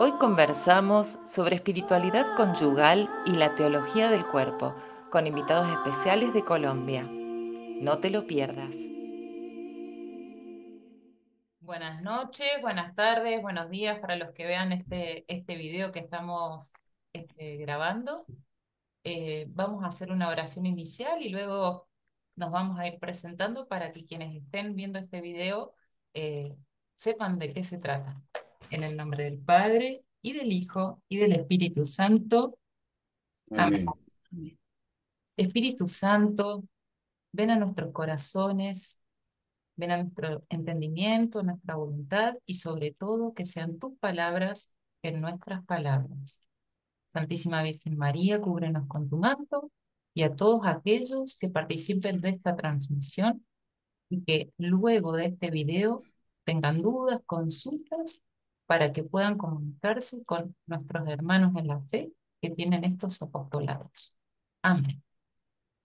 Hoy conversamos sobre espiritualidad conyugal y la teología del cuerpo con invitados especiales de Colombia. No te lo pierdas. Buenas noches, buenas tardes, buenos días para los que vean este, este video que estamos este, grabando. Eh, vamos a hacer una oración inicial y luego nos vamos a ir presentando para que quienes estén viendo este video eh, sepan de qué se trata. En el nombre del Padre, y del Hijo, y del Espíritu Santo. Amén. Espíritu Santo, ven a nuestros corazones, ven a nuestro entendimiento, nuestra voluntad, y sobre todo que sean tus palabras en nuestras palabras. Santísima Virgen María, cúbrenos con tu manto y a todos aquellos que participen de esta transmisión y que luego de este video tengan dudas, consultas, para que puedan comunicarse con nuestros hermanos en la fe que tienen estos apostolados. Amén.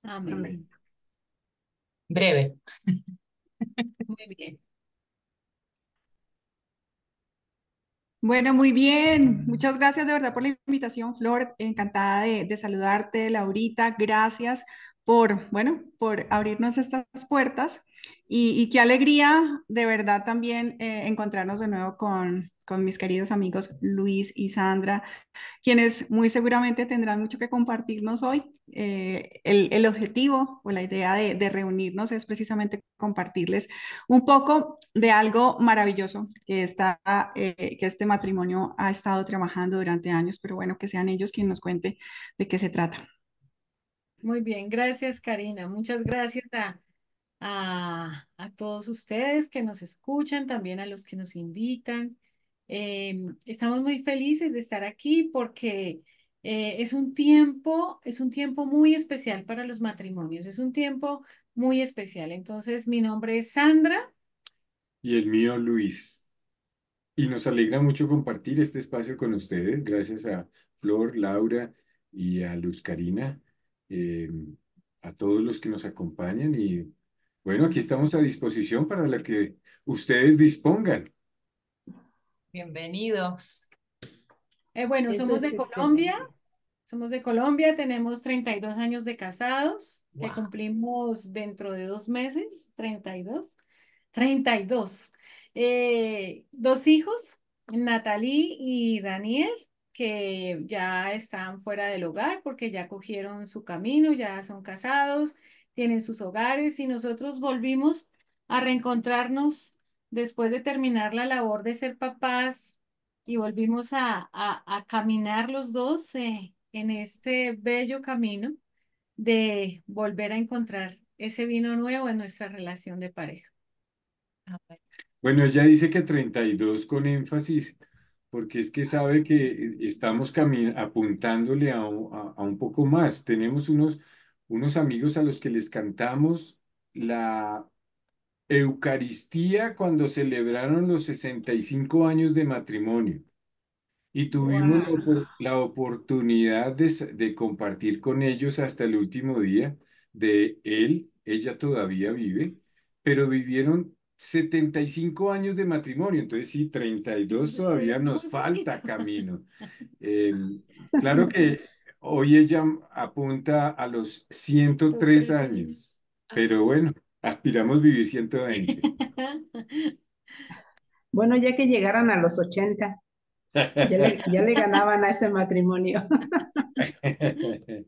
Amén. Breve. Muy bien. Bueno, muy bien. Muchas gracias de verdad por la invitación, Flor. Encantada de, de, saludarte, Laurita. Gracias por, bueno, por abrirnos estas puertas. Y, qué alegría de verdad también eh, encontrarnos de nuevo con, con mis queridos amigos Luis y Sandra, quienes muy seguramente tendrán mucho que compartirnos hoy. Eh, el, objetivo o la idea de, reunirnos es precisamente compartirles un poco de algo maravilloso que, está, eh, que este matrimonio ha estado trabajando durante años, pero bueno, que sean ellos quienes nos cuente de qué se trata. Muy bien, gracias Karina. Muchas gracias a a, todos ustedes que nos escuchan, también a los que nos invitan. Em, estamos muy felices de estar aquí porque eh, es un tiempo, es un tiempo muy especial para los matrimonios, es un tiempo muy especial. Entonces, mi nombre es Sandra. Y el mío, Luis. Y nos alegra mucho compartir este espacio con ustedes, gracias a Flor, Laura y a Luz Karina, em, a todos los que nos acompañan y bueno, aquí estamos a disposición para la que ustedes dispongan. Bienvenidos. Eh, bueno, somos de Colombia. Somos de Colombia, tenemos 32 años de casados, que cumplimos dentro de dos meses, 32. 32. Eh, dos hijos, Natalie y Daniel, que ya están fuera del hogar porque ya cogieron su camino, ya son casados tienen sus hogares y nosotros volvimos a reencontrarnos después de terminar la labor de ser papás y volvimos a, a, a caminar los dos eh, en este bello camino de volver a encontrar ese vino nuevo en nuestra relación de pareja. Ah, bueno, ella dice que 32 con énfasis, porque es que sabe que eh, estamos apuntándole a, a, un poco más. Tenemos unos unos amigos a los que les cantamos la Eucaristía cuando celebraron los 65 años de matrimonio y tuvimos la, oportunidad de, compartir con ellos hasta el último día de él, ella todavía vive, pero vivieron 75 años de matrimonio, entonces sí, 32 todavía nos falta camino. Em, claro que Hoy ella apunta a los 103 años, ah. pero bueno, aspiramos vivir 120. Bueno, ya que llegaran a los 80, ya le, ganaban a ese matrimonio. ¿Les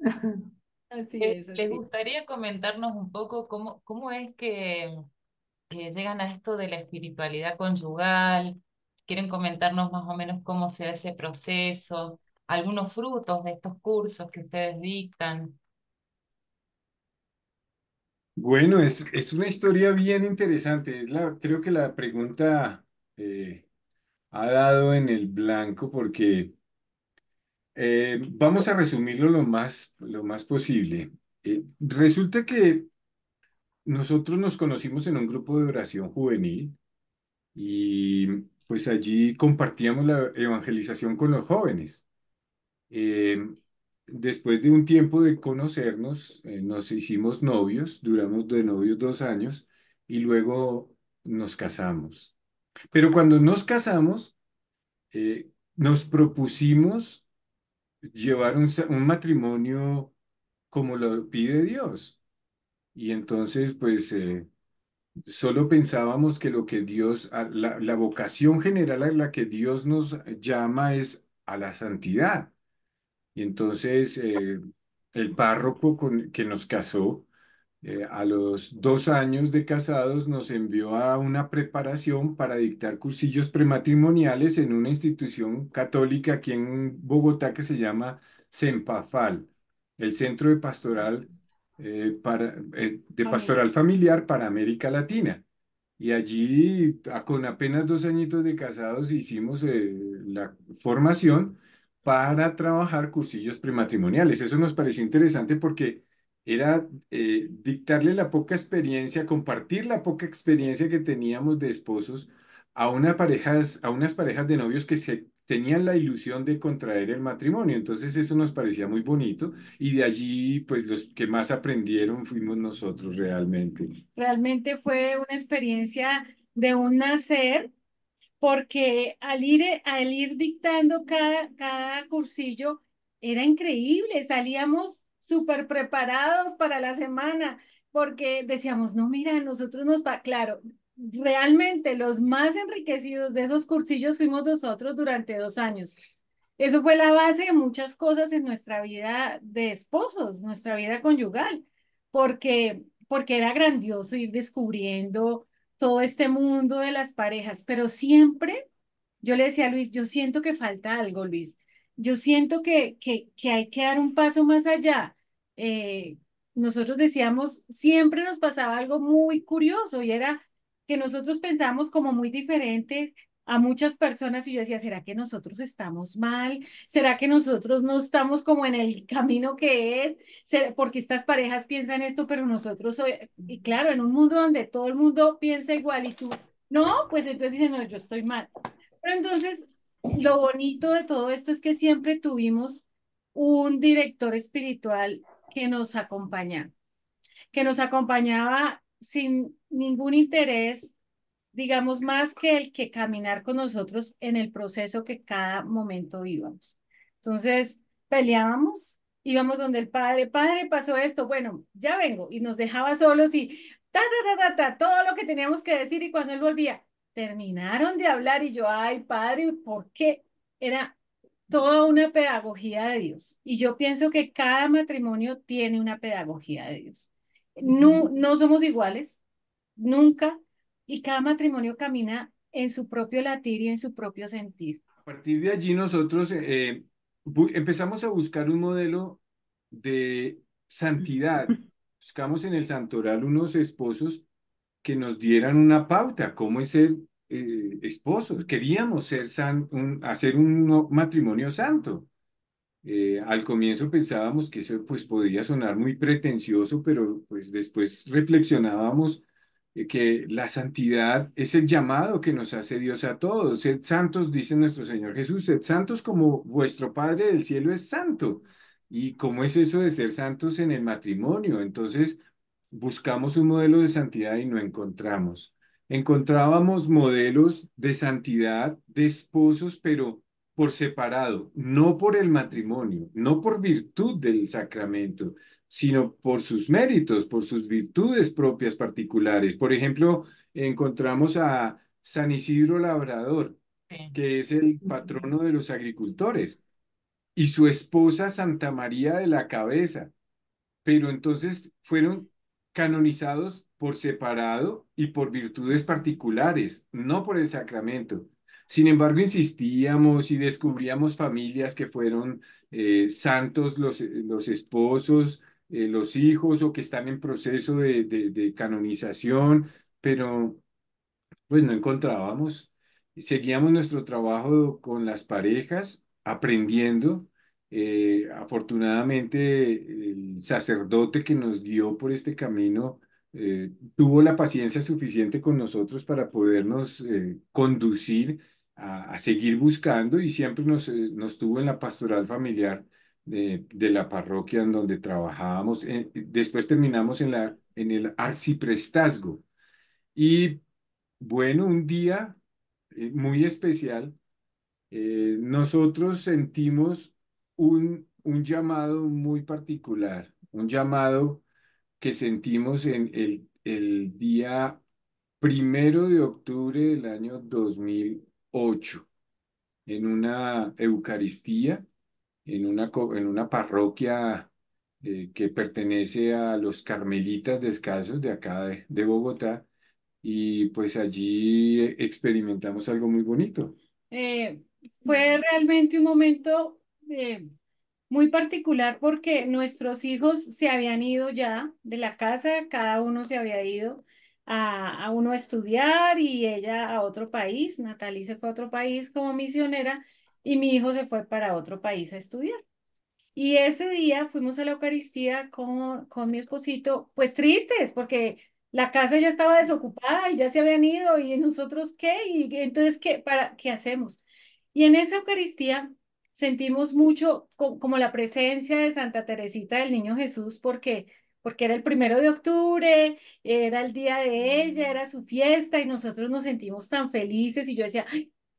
eh, gustaría comentarnos un poco cómo, cómo es que eh, llegan a esto de la espiritualidad conyugal? ¿Quieren comentarnos más o menos cómo se da ese proceso? algunos frutos de estos cursos que ustedes dictan. Bueno, es, es una historia bien interesante. la, creo que la pregunta eh, ha dado en el blanco porque eh, vamos a resumirlo lo más, lo más posible. Eh, resulta que nosotros nos conocimos en un grupo de oración juvenil y pues allí compartíamos la evangelización con los jóvenes. Eh, después de un tiempo de conocernos, eh, nos hicimos novios, duramos de novios dos años y luego nos casamos. Pero cuando nos casamos, eh, nos propusimos llevar un, un, matrimonio como lo pide Dios. Y entonces, pues, solo pensábamos que lo que Dios, la, la vocación general a la que Dios nos llama es a la santidad. Y entonces eh, el párroco que nos casó, eh, a los dos años de casados nos envió a una preparación para dictar cursillos prematrimoniales en una institución católica aquí en Bogotá que se llama Sempafal, el Centro de Pastoral, eh, de Pastoral Familiar para América Latina. Y allí, con apenas dos añitos de casados, hicimos la formación para trabajar cursillos prematrimoniales. Eso nos pareció interesante porque era eh, dictarle la poca experiencia, compartir la poca experiencia que teníamos de esposos a, una a unas parejas de novios que se tenían la ilusión de contraer el matrimonio. Entonces eso nos parecía muy bonito y de allí pues los que más aprendieron fuimos nosotros realmente. Realmente fue una experiencia de un nacer porque al ir, al ir dictando cada, cada cursillo, era increíble, salíamos súper preparados para la semana, porque decíamos, no, mira, nosotros nos claro, realmente los más enriquecidos de esos cursillos fuimos nosotros durante dos años. Eso fue la base de muchas cosas en nuestra vida de esposos, nuestra vida conyugal, porque, porque era grandioso ir descubriendo todo este mundo de las parejas, pero siempre yo le decía a Luis, yo siento que falta algo, Luis. Yo siento que, que, que hay que dar un paso más allá. Eh, nosotros decíamos, siempre nos pasaba algo muy curioso y era que nosotros pensábamos como muy diferentes a muchas personas y yo decía, ¿será que nosotros estamos mal? ¿Será que nosotros no estamos como en el camino que es? Porque estas parejas piensan esto, pero nosotros, y claro, en un mundo donde todo el mundo piensa igual y tú, no, pues entonces dicen, no, yo estoy mal. Pero entonces, lo bonito de todo esto es que siempre tuvimos un director espiritual que nos acompañaba, que nos acompañaba sin ningún interés digamos, más que el que caminar con nosotros en el proceso que cada momento íbamos. Entonces, peleábamos, íbamos donde el padre, padre, pasó esto, bueno, ya vengo, y nos dejaba solos y ta, ta, ta, ta, ta, todo lo que teníamos que decir y cuando él volvía, terminaron de hablar y yo, ay, padre, ¿por qué? Era toda una pedagogía de Dios. Y yo pienso que cada matrimonio tiene una pedagogía de Dios. No, no somos iguales, nunca, y cada matrimonio camina en su propio latir y en su propio sentir. A partir de allí nosotros eh, empezamos a buscar un modelo de santidad. Buscamos en el santoral unos esposos que nos dieran una pauta, cómo es ser esposo. Eh, esposos. Queríamos ser san, hacer un matrimonio santo. Eh, al comienzo pensábamos que eso pues podía sonar muy pretencioso, pero pues después reflexionábamos eh, que la santidad es el llamado que nos hace Dios a todos. Sed santos, dice nuestro Señor Jesús, sed santos como vuestro Padre del cielo es santo. ¿Y cómo es eso de ser santos en el matrimonio? Entonces, buscamos un modelo de santidad y no encontramos. Encontrábamos modelos de santidad de esposos, pero por separado, no por el matrimonio, no por virtud del sacramento, sino por sus méritos, por sus virtudes propias particulares. Por ejemplo, encontramos a San Isidro Labrador, que es el patrono de los agricultores, y su esposa Santa María de la Cabeza. Pero entonces fueron canonizados por separado y por virtudes particulares, no por el sacramento. Sin embargo, insistíamos y descubríamos familias que fueron eh, santos los esposos, eh, los hijos o que están en proceso de, canonización, pero pues no encontrábamos. Seguíamos nuestro trabajo con las parejas, aprendiendo. Eh, afortunadamente, el sacerdote que nos dio por este camino eh, tuvo la paciencia suficiente con nosotros para podernos conducir a, seguir buscando y siempre nos, nos tuvo en la pastoral familiar de, la parroquia en donde trabajábamos. Eh, después terminamos en, la, en el arciprestazgo. Y bueno, un día eh, muy especial, eh, nosotros sentimos un, un llamado muy particular, un llamado que sentimos en el, el día primero de octubre del año 2008 en una Eucaristía en una, en una parroquia eh, que pertenece a los carmelitas descalzos de acá de, Bogotá y pues allí eh, experimentamos algo muy bonito. Eh, fue realmente un momento muy particular porque nuestros hijos se habían ido ya de la casa, cada uno se había ido a, a uno a estudiar y ella a otro país, Natalie se fue a otro país como misionera y mi hijo se fue para otro país a estudiar. Y ese día fuimos a la Eucaristía con, con mi esposito, pues tristes, porque la casa ya estaba desocupada y ya se habían ido y nosotros qué, y entonces qué, para, ¿qué hacemos? Y en esa Eucaristía sentimos mucho como la presencia de Santa Teresita del Niño Jesús, porque porque era el primero de octubre, era el día de ella, mm. era su fiesta y nosotros nos sentimos tan felices y yo decía,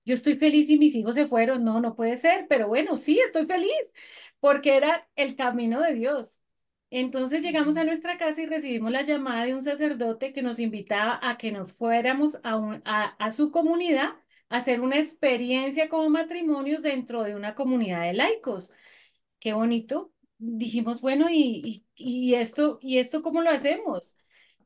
yo estoy feliz y mis hijos se fueron, no, no puede ser, pero bueno, sí, estoy feliz, porque era el camino de Dios. Entonces llegamos a nuestra casa y recibimos la llamada de un sacerdote que nos invitaba a que nos fuéramos a, un, a, a su comunidad a hacer una experiencia como matrimonios dentro de una comunidad de laicos. Qué bonito. Dijimos, bueno, ¿y, y, y esto, ¿y esto cómo lo hacemos?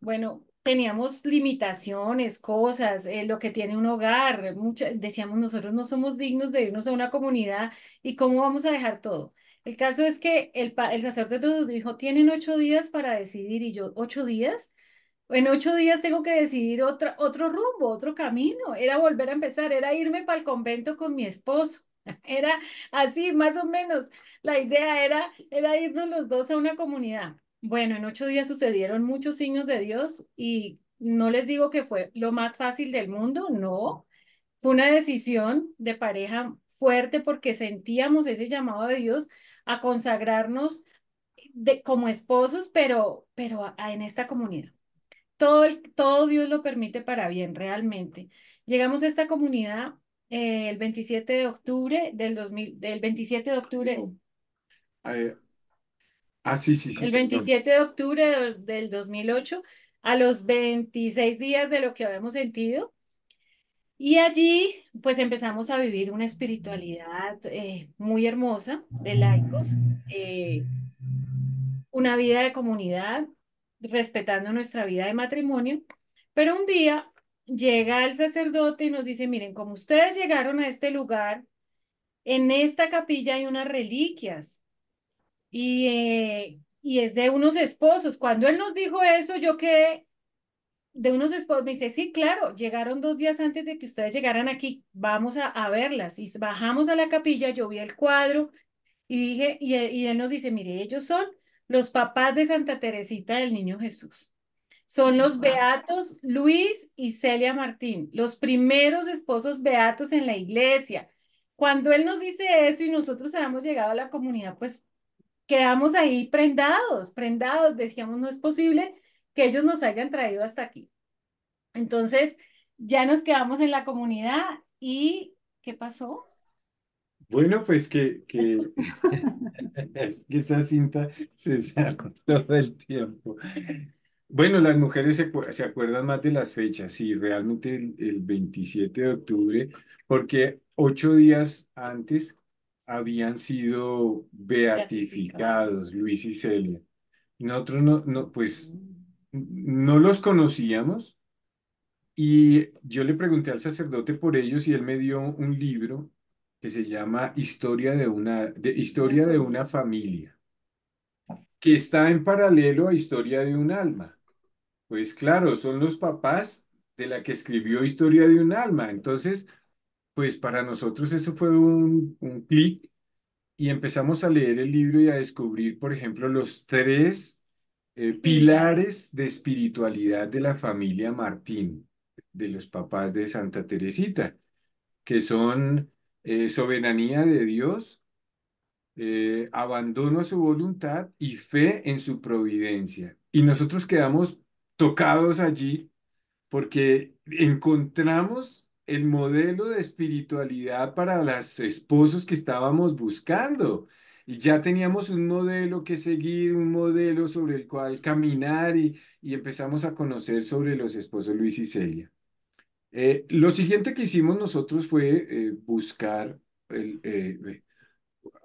Bueno, teníamos limitaciones, cosas, eh, lo que tiene un hogar, decíamos nosotros no somos dignos de irnos a una comunidad y cómo vamos a dejar todo. El caso es que el, sacerdote nos dijo, tienen ocho días para decidir y yo, ocho días, en ocho días tengo que decidir otro rumbo, otro camino, era volver a empezar, era irme para el convento con mi esposo. Era así, más o menos. La idea era, era irnos los dos a una comunidad. Bueno, en ocho días sucedieron muchos signos de Dios y no les digo que fue lo más fácil del mundo, no. Fue una decisión de pareja fuerte porque sentíamos ese llamado de Dios a consagrarnos como esposos, pero, pero en esta comunidad. Todo, Dios lo permite para bien, realmente. Llegamos a esta comunidad eh, el 27 de octubre del 2000, del 27 de octubre. Ah, sí, sí. El 27 de octubre del 2008, a los 26 días de lo que habíamos sentido. Y allí, pues empezamos a vivir una espiritualidad eh, muy hermosa de laicos, eh, una vida de comunidad, respetando nuestra vida de matrimonio. Pero un día llega el sacerdote y nos dice, miren, como ustedes llegaron a este lugar, en esta capilla hay unas reliquias eh, y, es de unos esposos. Cuando él nos dijo eso, yo quedé de unos esposos, me dice, sí, claro, llegaron dos días antes de que ustedes llegaran aquí, vamos a, a verlas. Y bajamos a la capilla, yo vi el cuadro y dije, y, eh, y él nos dice, mire, ellos son los papás de Santa Teresita del Niño Jesús. Son los beatos Luis y Celia Martín, los primeros esposos beatos en la iglesia. Cuando él nos dice eso y nosotros habíamos llegado a la comunidad, pues quedamos ahí prendados, prendados, decíamos, no es posible que ellos nos hayan traído hasta aquí. Entonces, ya nos quedamos en la comunidad y ¿qué pasó? Bueno, pues que, que, esa cinta se sacó todo el tiempo. Bueno, las mujeres se, acuerdan más de las fechas, sí, realmente el, el, 27 de octubre, porque ocho días antes habían sido beatificados, Luis y Celia. Nosotros no, no, pues no los conocíamos y yo le pregunté al sacerdote por ellos y él me dio un libro que se llama Historia de una, Historia de una familia, que está en paralelo a Historia de un alma. Pues claro, son los papás de la que escribió Historia de un alma. Entonces, pues para nosotros eso fue un, clic y empezamos a leer el libro y a descubrir, por ejemplo, los tres eh, pilares de espiritualidad de la familia Martín, de los papás de Santa Teresita, que son eh, soberanía de Dios, eh, abandono a su voluntad y fe en su providencia. Y nosotros quedamos tocados allí porque encontramos el modelo de espiritualidad para los esposos que estábamos buscando. Y ya teníamos un modelo que seguir, un modelo sobre el cual caminar y, empezamos a conocer sobre los esposos Luis y Celia. Eh, lo siguiente que hicimos nosotros fue eh, buscar, el, eh,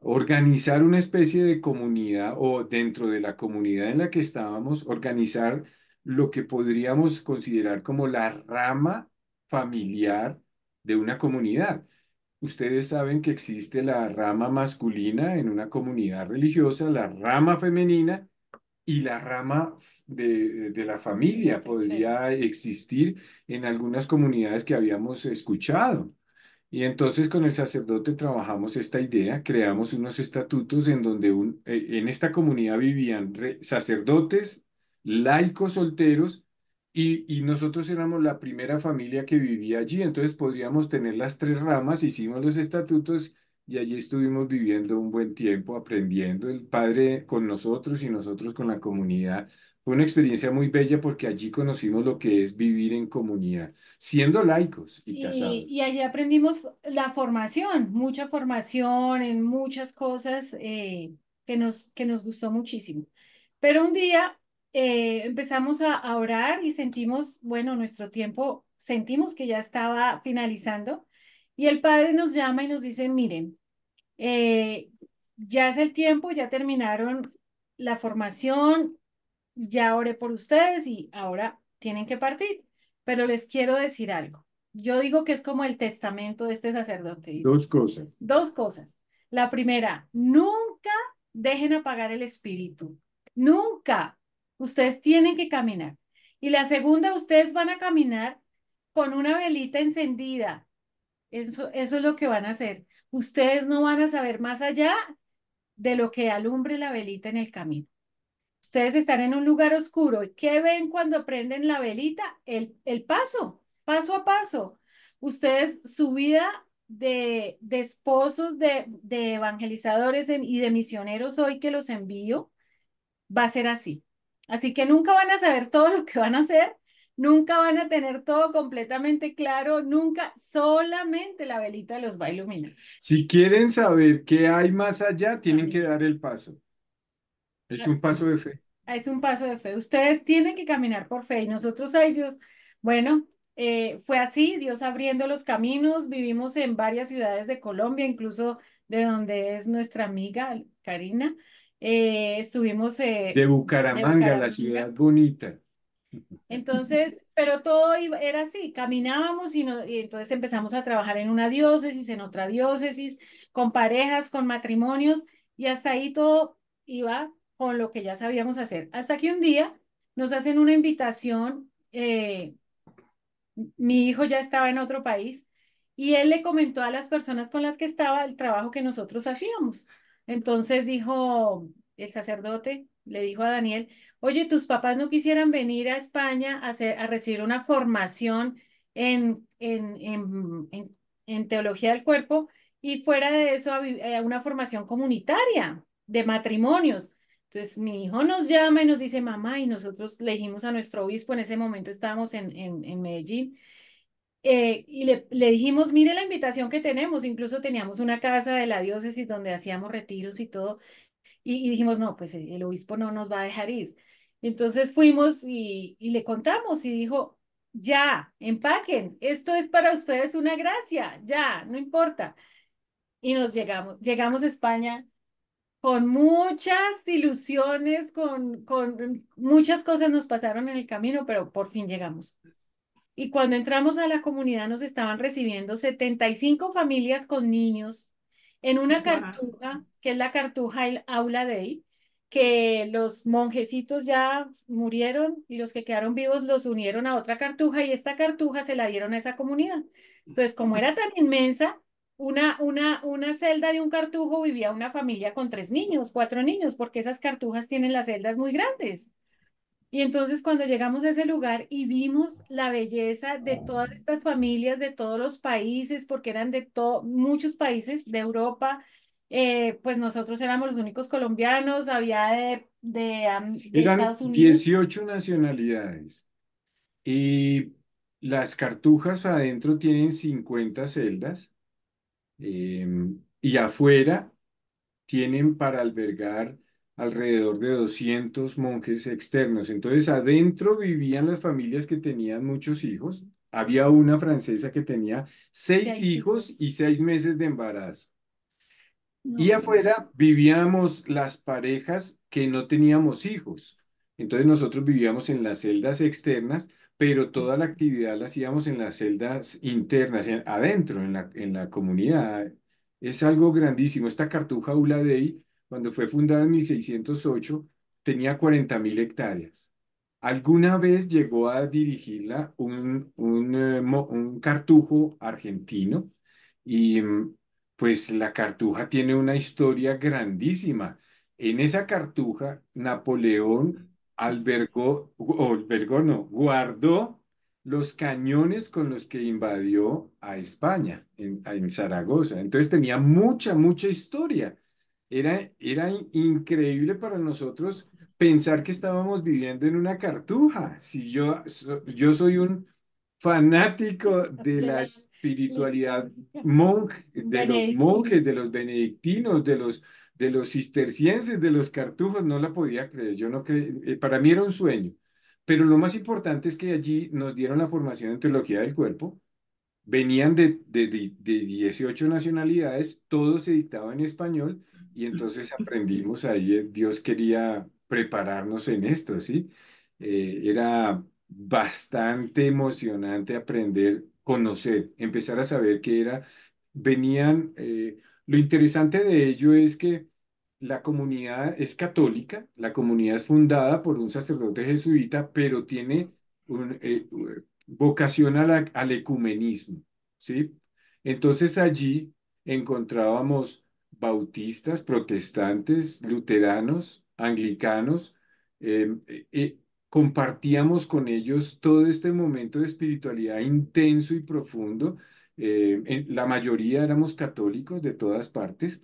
organizar una especie de comunidad o dentro de la comunidad en la que estábamos, organizar lo que podríamos considerar como la rama familiar de una comunidad. Ustedes saben que existe la rama masculina en una comunidad religiosa, la rama femenina y la rama de, la familia podría existir en algunas comunidades que habíamos escuchado. Y entonces con el sacerdote trabajamos esta idea, creamos unos estatutos en donde un, eh, en esta comunidad vivían sacerdotes, laicos solteros y, nosotros éramos la primera familia que vivía allí, entonces podríamos tener las tres ramas, hicimos los estatutos y allí estuvimos viviendo un buen tiempo, aprendiendo, el padre con nosotros y nosotros con la comunidad. Fue una experiencia muy bella porque allí conocimos lo que es vivir en comunidad, siendo laicos y, casados. Y allí aprendimos la formación, mucha formación en muchas cosas eh, que, nos, que nos gustó muchísimo. Pero un día eh, empezamos a, orar y sentimos, bueno, nuestro tiempo, sentimos que ya estaba finalizando y el Padre nos llama y nos dice, miren, eh, ya es el tiempo, ya terminaron la formación, ya oré por ustedes y ahora tienen que partir, pero les quiero decir algo. Yo digo que es como el testamento de este sacerdote. Dos cosas. Dos cosas. La primera, nunca dejen apagar el espíritu. Nunca. Ustedes tienen que caminar. Y la segunda, ustedes van a caminar con una velita encendida. Eso, eso es lo que van a hacer. Ustedes no van a saber más allá de lo que alumbre la velita en el camino. Ustedes están en un lugar oscuro. ¿Y qué ven cuando prenden la velita? El, el paso, paso a paso. Ustedes, su vida de, de esposos, de, de evangelizadores y de misioneros hoy que los envío, va a ser así. Así que nunca van a saber todo lo que van a hacer, nunca van a tener todo completamente claro, nunca, solamente la velita los va a iluminar. Si quieren saber qué hay más allá, tienen que dar el paso. Es un paso de fe. Es un paso de fe. Ustedes tienen que caminar por fe y nosotros a ellos, bueno, eh, fue así, Dios abriendo los caminos, vivimos en varias ciudades de Colombia, incluso de donde es nuestra amiga Karina. Eh, estuvimos... Eh, de, Bucaramanga, la ciudad bonita. Entonces, pero todo era así, caminábamos y, y entonces empezamos a trabajar en una diócesis, en otra diócesis, con parejas, con matrimonios, y hasta ahí todo iba con lo que ya sabíamos hacer. Hasta que un día nos hacen una invitación, eh, mi hijo ya estaba en otro país, y él le comentó a las personas con las que estaba el trabajo que nosotros hacíamos. Entonces dijo el sacerdote, le dijo a Daniel, oye, tus papás no quisieran venir a España a, recibir una formación en, en, teología del cuerpo y fuera de eso a, eh, una formación comunitaria de matrimonios. Entonces mi hijo nos llama y nos dice, mamá, y nosotros le dijimos a nuestro obispo, en ese momento estábamos en, en, en Medellín, eh, y le, le, dijimos, mire la invitación que tenemos, incluso teníamos una casa de la diócesis donde hacíamos retiros y todo, y, dijimos, no, pues eh, el, obispo no nos va a dejar ir. Entonces fuimos y, y le contamos y dijo, ya, empaquen, esto es para ustedes una gracia, ya, no importa. Y nos llegamos, llegamos a España con muchas ilusiones, con, con muchas cosas nos pasaron en el camino, pero por fin llegamos. Y cuando entramos a la comunidad nos estaban recibiendo 75 familias con niños en una cartuja, que es la cartuja el Aula Dei, que los monjecitos ya murieron y los que quedaron vivos los unieron a otra cartuja y esta cartuja se la dieron a esa comunidad. Entonces, como era tan inmensa, una, una, una celda de un cartujo vivía una familia con tres niños, cuatro niños, porque esas cartujas tienen las celdas muy grandes. Y entonces cuando llegamos a ese lugar y vimos la belleza de todas estas familias, de todos los países, porque eran de muchos países de Europa, eh, pues nosotros éramos los únicos colombianos, había de, Estados Unidos. 18 nacionalidades. Y las cartujas adentro tienen 50 celdas em, y afuera tienen para albergar alrededor de 200 monjes externos. Entonces, adentro vivían las familias que tenían muchos hijos. Había una francesa que tenía seis, hijos, y seis meses de embarazo. Y afuera vivíamos las parejas que no teníamos hijos. Entonces nosotros vivíamos en las celdas externas, pero toda la actividad la hacíamos en las celdas internas, adentro, en la, en la comunidad. Es algo grandísimo. Esta cartuja Uladei cuando fue fundada en 1608, tenía 40.000 hectáreas. Alguna vez llegó a dirigirla un, un, eh, cartujo argentino y mm, pues la cartuja tiene una historia grandísima. En esa cartuja, Napoleón albergó, o albergó no, guardó los cañones con los que invadió a España, en, en Zaragoza. Entonces tenía mucha, mucha historia. Era, era increíble para nosotros pensar que estábamos viviendo en una cartuja. Si yo, yo soy un fanático de la espiritualidad monje, de los monjes, de los benedictinos, de los, de los cistercienses, de los cartujos, no la podía creer. Yo no eh, para mí era un sueño. Pero lo más importante es que allí nos dieron la formación en teología del cuerpo. Venían de, de, de, de 18 nacionalidades, todo se dictaba en español y entonces aprendimos ahí, eh, Dios quería prepararnos en esto, ¿sí? Eh, era bastante emocionante aprender, conocer, empezar a saber qué era. Venían, eh, lo interesante de ello es que la comunidad es católica, la comunidad es fundada por un sacerdote jesuita, pero tiene vocación al ecumenismo, ¿sí? Entonces allí encontrábamos bautistas, protestantes, luteranos, anglicanos, em, e, e, compartíamos con ellos todo este momento de espiritualidad intenso y profundo. Em, la mayoría éramos católicos de todas partes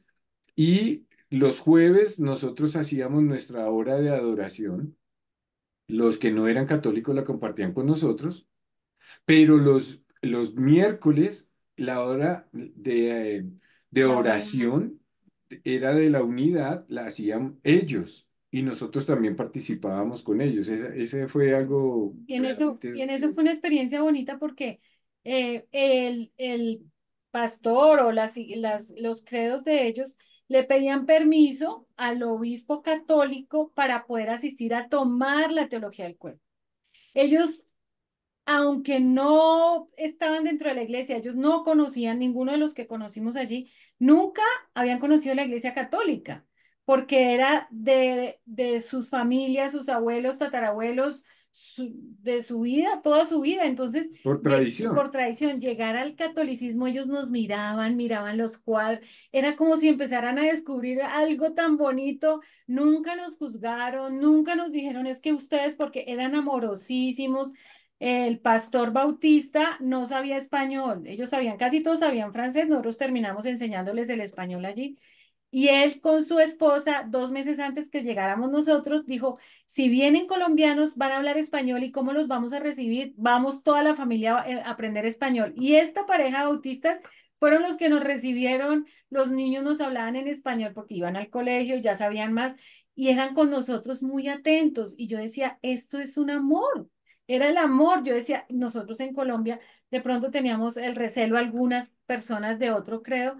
y los jueves nosotros hacíamos nuestra hora de adoración. Los que no eran católicos la compartían con nosotros, pero los, los miércoles la hora de, em, de oración era de la unidad, la hacían ellos y nosotros también participábamos con ellos. Ese, fue algo... Y en, eso, fue una experiencia bonita porque eh, el, el, pastor o las, las, los credos de ellos le pedían permiso al obispo católico para poder asistir a tomar la teología del cuerpo. Ellos aunque no estaban dentro de la iglesia, ellos no conocían, ninguno de los que conocimos allí, nunca habían conocido la iglesia católica, porque era de, sus familias, sus abuelos, tatarabuelos, de su vida, toda su vida. Entonces, por tradición. por tradición, llegar al catolicismo, ellos nos miraban, miraban los cuadros, era como si empezaran a descubrir algo tan bonito, nunca nos juzgaron, nunca nos dijeron, es que ustedes, porque eran amorosísimos, el pastor bautista no sabía español, ellos sabían, casi todos sabían francés, nosotros terminamos enseñándoles el español allí. Y él con su esposa, dos meses antes que llegáramos nosotros, dijo, si vienen colombianos, van a hablar español y cómo los vamos a recibir, vamos toda la familia a eh, aprender español. Y esta pareja de bautistas fueron los que nos recibieron, los niños nos hablaban en español porque iban al colegio, ya sabían más y eran con nosotros muy atentos. Y yo decía, esto es un amor, era el amor, yo decía, nosotros en Colombia de pronto teníamos el recelo a algunas personas de otro credo,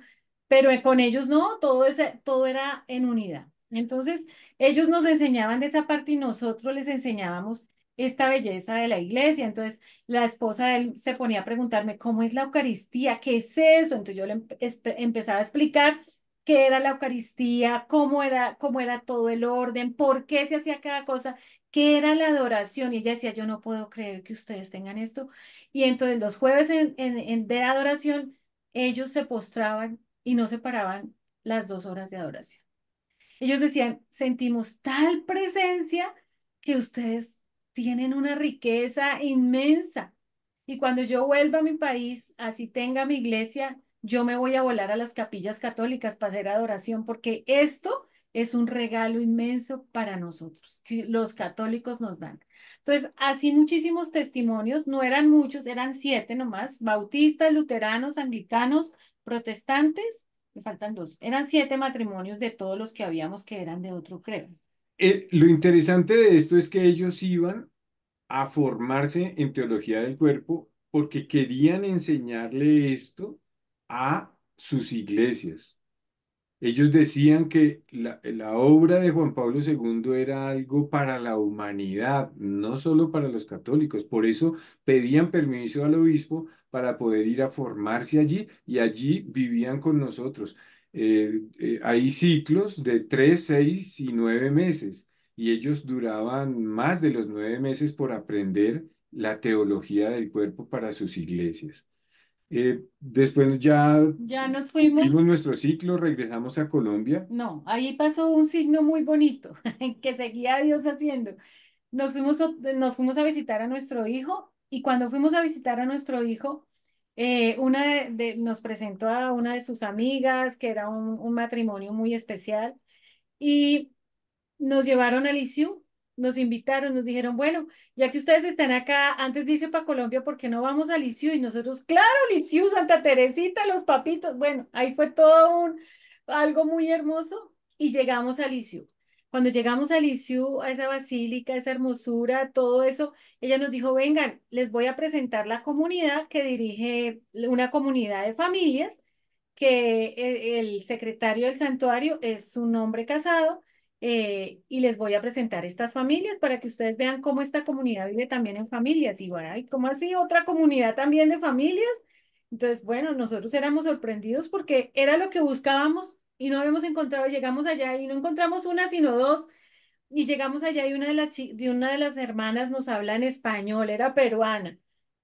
pero eh, con ellos no, todo, ese, todo era en unidad. Entonces, ellos nos enseñaban de esa parte y nosotros les enseñábamos esta belleza de la iglesia. Entonces, la esposa de él se ponía a preguntarme, ¿cómo es la Eucaristía? ¿Qué es eso? Entonces, yo le empezaba a explicar qué era la Eucaristía, cómo era, cómo era todo el orden, por qué se hacía cada cosa que era la adoración. Y ella decía, yo no puedo creer que ustedes tengan esto. Y entonces los jueves en, en, de adoración, ellos se postraban y no se paraban las dos horas de adoración. Ellos decían, sentimos tal presencia que ustedes tienen una riqueza inmensa. Y cuando yo vuelva a mi país, así tenga mi iglesia, yo me voy a volar a las capillas católicas para hacer adoración, porque esto es un regalo inmenso para nosotros, que los católicos nos dan. Entonces, así muchísimos testimonios, no eran muchos, eran siete nomás, bautistas, luteranos, anglicanos, protestantes, me faltan dos, eran siete matrimonios de todos los que habíamos que eran de otro credo. Eh, lo interesante de esto es que ellos iban a formarse en teología del cuerpo porque querían enseñarle esto a sus iglesias. Ellos decían que la, obra de Juan Pablo II era algo para la humanidad, no solo para los católicos. Por eso pedían permiso al obispo para poder ir a formarse allí y allí vivían con nosotros. Eh, eh, hay ciclos de tres, seis y nueve meses y ellos duraban más de los nueve meses por aprender la teología del cuerpo para sus iglesias. Eh, después ya, ya nos fuimos. nuestro ciclo, regresamos a Colombia. No, ahí pasó un signo muy bonito que seguía Dios haciendo. Nos fuimos, nos fuimos a visitar a nuestro hijo y cuando fuimos a visitar a nuestro hijo, eh, una de, nos presentó a una de sus amigas, que era un, matrimonio muy especial, y nos llevaron al ICU nos invitaron, nos dijeron, bueno, ya que ustedes están acá, antes de irse para Colombia, ¿por qué no vamos a Lisiu? Y nosotros, claro, Lisiu, Santa Teresita, los papitos. Bueno, ahí fue todo un, algo muy hermoso y llegamos a Lisiu. Cuando llegamos a Lisiu, a esa basílica, esa hermosura, todo eso, ella nos dijo, vengan, les voy a presentar la comunidad que dirige una comunidad de familias, que eh, el secretario del santuario es un hombre casado eh, y les voy a presentar estas familias para que ustedes vean cómo esta comunidad vive también en familias. Y bueno, ¿cómo así otra comunidad también de familias? Entonces, bueno, nosotros éramos sorprendidos porque era lo que buscábamos y no habíamos encontrado. Llegamos allá y no encontramos una, sino dos. Y llegamos allá y una de, las de una de las hermanas nos habla en español, era peruana.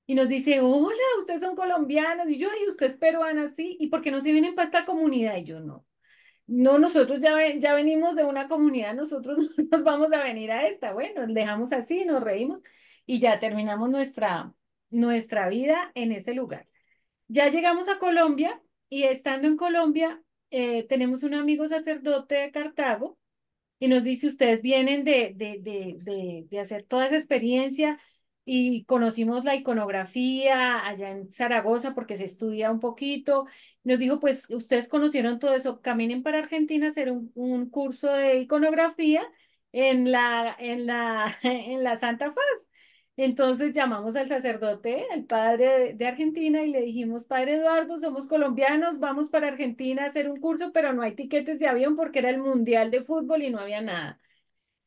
Y nos dice, hola, ustedes son colombianos. Y yo, ay, usted es peruana, sí. ¿Y por qué no se vienen para esta comunidad? Y yo, no, no, nosotros ya, ya venimos de una comunidad, nosotros no nos vamos a venir a esta. Bueno, dejamos así, nos reímos y ya terminamos nuestra, nuestra vida en ese lugar. Ya llegamos a Colombia y estando en Colombia eh, tenemos un amigo sacerdote de Cartago y nos dice, ustedes vienen de, de, de, de hacer toda esa experiencia, y conocimos la iconografía allá en Zaragoza porque se estudia un poquito. Nos dijo, pues ustedes conocieron todo eso, caminen para Argentina a hacer un, un curso de iconografía en la, en la, en la Santa Faz. Entonces llamamos al sacerdote, al padre de, de Argentina, y le dijimos, padre Eduardo, somos colombianos, vamos para Argentina a hacer un curso, pero no hay tiquetes de avión porque era el Mundial de Fútbol y no había nada.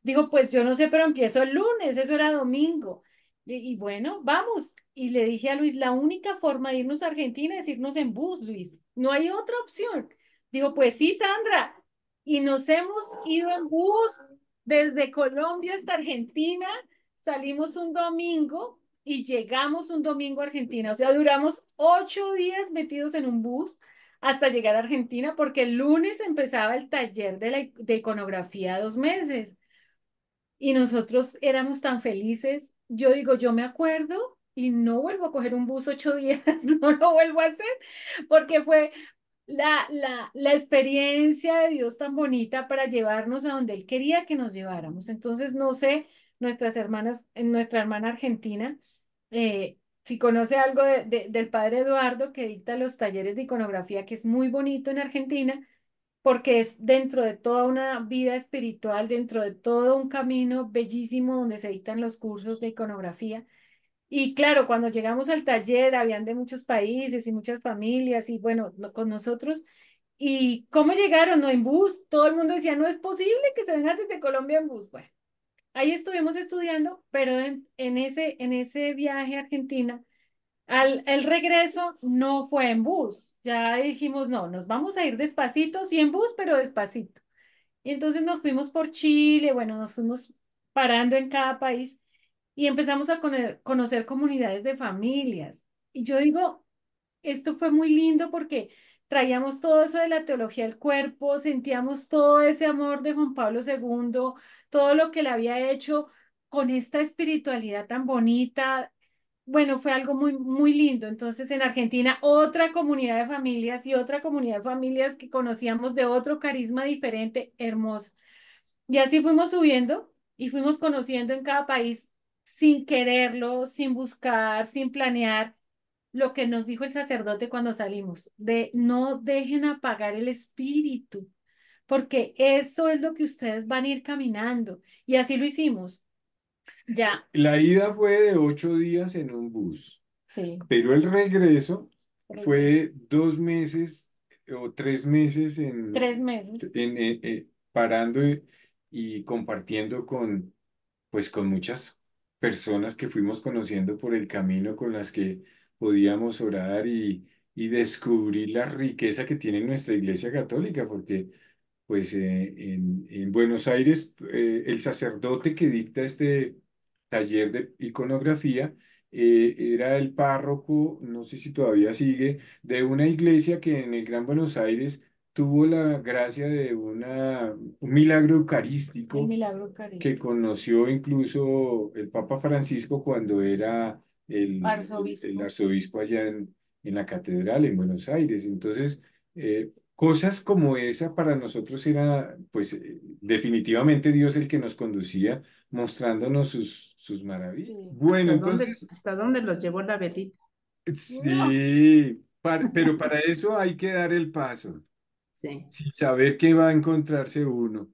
Dijo, pues yo no sé, pero empiezo el lunes, eso era domingo. Y, bueno, vamos. Y le dije a Luis, la única forma de irnos a Argentina es irnos en bus, Luis. No hay otra opción. dijo pues sí, Sandra. Y nos hemos ido en bus desde Colombia hasta Argentina. Salimos un domingo y llegamos un domingo a Argentina. O sea, duramos ocho días metidos en un bus hasta llegar a Argentina porque el lunes empezaba el taller de, la, de iconografía dos meses. Y nosotros éramos tan felices yo digo, yo me acuerdo y no vuelvo a coger un bus ocho días, no lo vuelvo a hacer, porque fue la, la, la experiencia de Dios tan bonita para llevarnos a donde Él quería que nos lleváramos. Entonces, no sé, nuestras hermanas, eh, nuestra hermana argentina, eh, si conoce algo del padre Eduardo que dicta los talleres de iconografía, que es muy bonito en Argentina, porque es dentro de toda una vida espiritual, dentro de todo un camino bellísimo donde se editan los cursos de iconografía. Y claro, cuando llegamos al taller, habían de muchos países y muchas familias y bueno, con nosotros. ¿Y cómo llegaron? No en bus. Todo el mundo decía, no es posible que se vengan desde Colombia en bus. Bueno, ahí estuvimos estudiando, pero en, ese, en ese viaje a Argentina, al el regreso no fue en bus, ya dijimos, no, nos vamos a ir despacito, sí en bus, pero despacito. Y entonces nos fuimos por Chile, bueno, nos fuimos parando en cada país y empezamos a conocer comunidades de familias. Y yo digo, esto fue muy lindo porque traíamos todo eso de la teología del cuerpo, sentíamos todo ese amor de Juan Pablo II, todo lo que le había hecho con esta espiritualidad tan bonita bueno, fue algo muy, muy lindo. Entonces, en Argentina, otra comunidad de familias y otra comunidad de familias que conocíamos de otro carisma diferente, hermoso. Y así fuimos subiendo y fuimos conociendo en cada país sin quererlo, sin buscar, sin planear, lo que nos dijo el sacerdote cuando salimos, de no dejen apagar el espíritu, porque eso es lo que ustedes van a ir caminando. Y así lo hicimos. Ya. La ida fue de ocho días en un bus, Sí. pero el regreso fue dos meses eh, o tres meses en, Tres meses. en- eh, eh, parando y, compartiendo con, pues, con muchas personas que fuimos conociendo por el camino, con las que podíamos orar y, y descubrir la riqueza que tiene nuestra iglesia católica, porque pues eh, en, Buenos Aires, eh, el sacerdote que dicta este taller de iconografía eh, era el párroco, no sé si todavía sigue, de una iglesia que en el Gran Buenos Aires tuvo la gracia de una, un milagro eucarístico, que conoció incluso el Papa Francisco cuando era el arzobispo, arzobispo allá en, en la catedral en Buenos Aires. Entonces, Cosas como esa para nosotros era, pues, eh, definitivamente Dios el que nos conducía mostrándonos sus, sus maravillas. Bueno, ¿hasta entonces, ¿Hasta dónde los llevó la velita? sí, pero para eso hay que dar el paso, saber que va a encontrarse uno,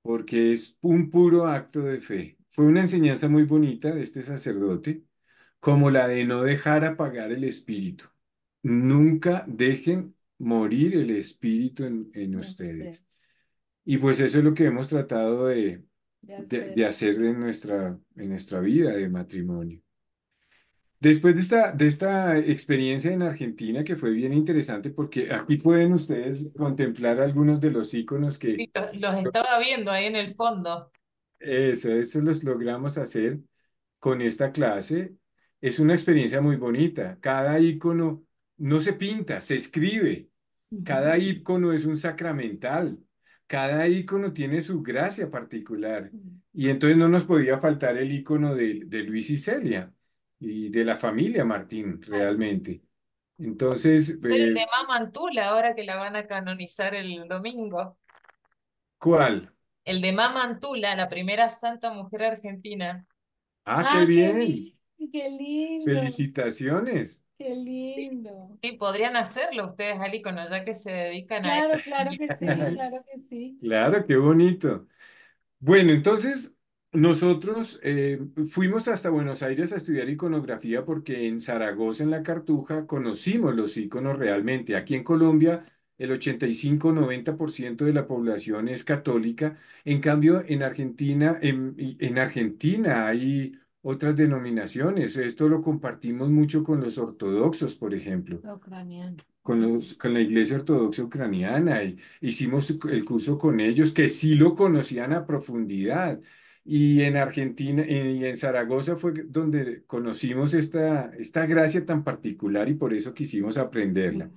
porque es un puro acto de fe. Fue una enseñanza muy bonita de este sacerdote, como la de no dejar apagar el espíritu. Nunca dejen morir el espíritu en, ustedes. Y pues eso es lo que hemos tratado de, de hacer, en, nuestra, en nuestra vida de matrimonio. Después de esta, de esta experiencia en Argentina, que fue bien interesante, porque aquí pueden ustedes contemplar algunos de los iconos que... los, estaba viendo ahí en el fondo. Eso, eso los logramos hacer con esta clase. Es una experiencia muy bonita. Cada icono no se pinta, se escribe. Cada ícono es un sacramental. Cada ícono tiene su gracia particular. Y entonces no nos podía faltar el ícono de, Luis y Celia y de la familia Martín, realmente. Entonces... Es el eh, de Mamantula, ahora que la van a canonizar el domingo. ¿Cuál? El de Mamantula, la primera santa mujer argentina. Ah, qué ah, bien. Qué lindo. Felicitaciones. Qué lindo. Sí, podrían hacerlo ustedes al ya que se dedican a... Claro, claro que sí, claro que sí. Claro, qué bonito. Bueno, entonces nosotros eh, fuimos hasta Buenos Aires a estudiar iconografía porque en Zaragoza, en la Cartuja, conocimos los iconos realmente. Aquí en Colombia, el 85-90% de la población es católica. En cambio, en Argentina, en, en Argentina hay otras denominaciones. Esto lo compartimos mucho con los ortodoxos, por ejemplo. Con, los, con la iglesia ortodoxa ucraniana. Y hicimos el curso con ellos, que sí lo conocían a profundidad. Y en Argentina y en Zaragoza fue donde conocimos esta, esta gracia tan particular y por eso quisimos aprenderla.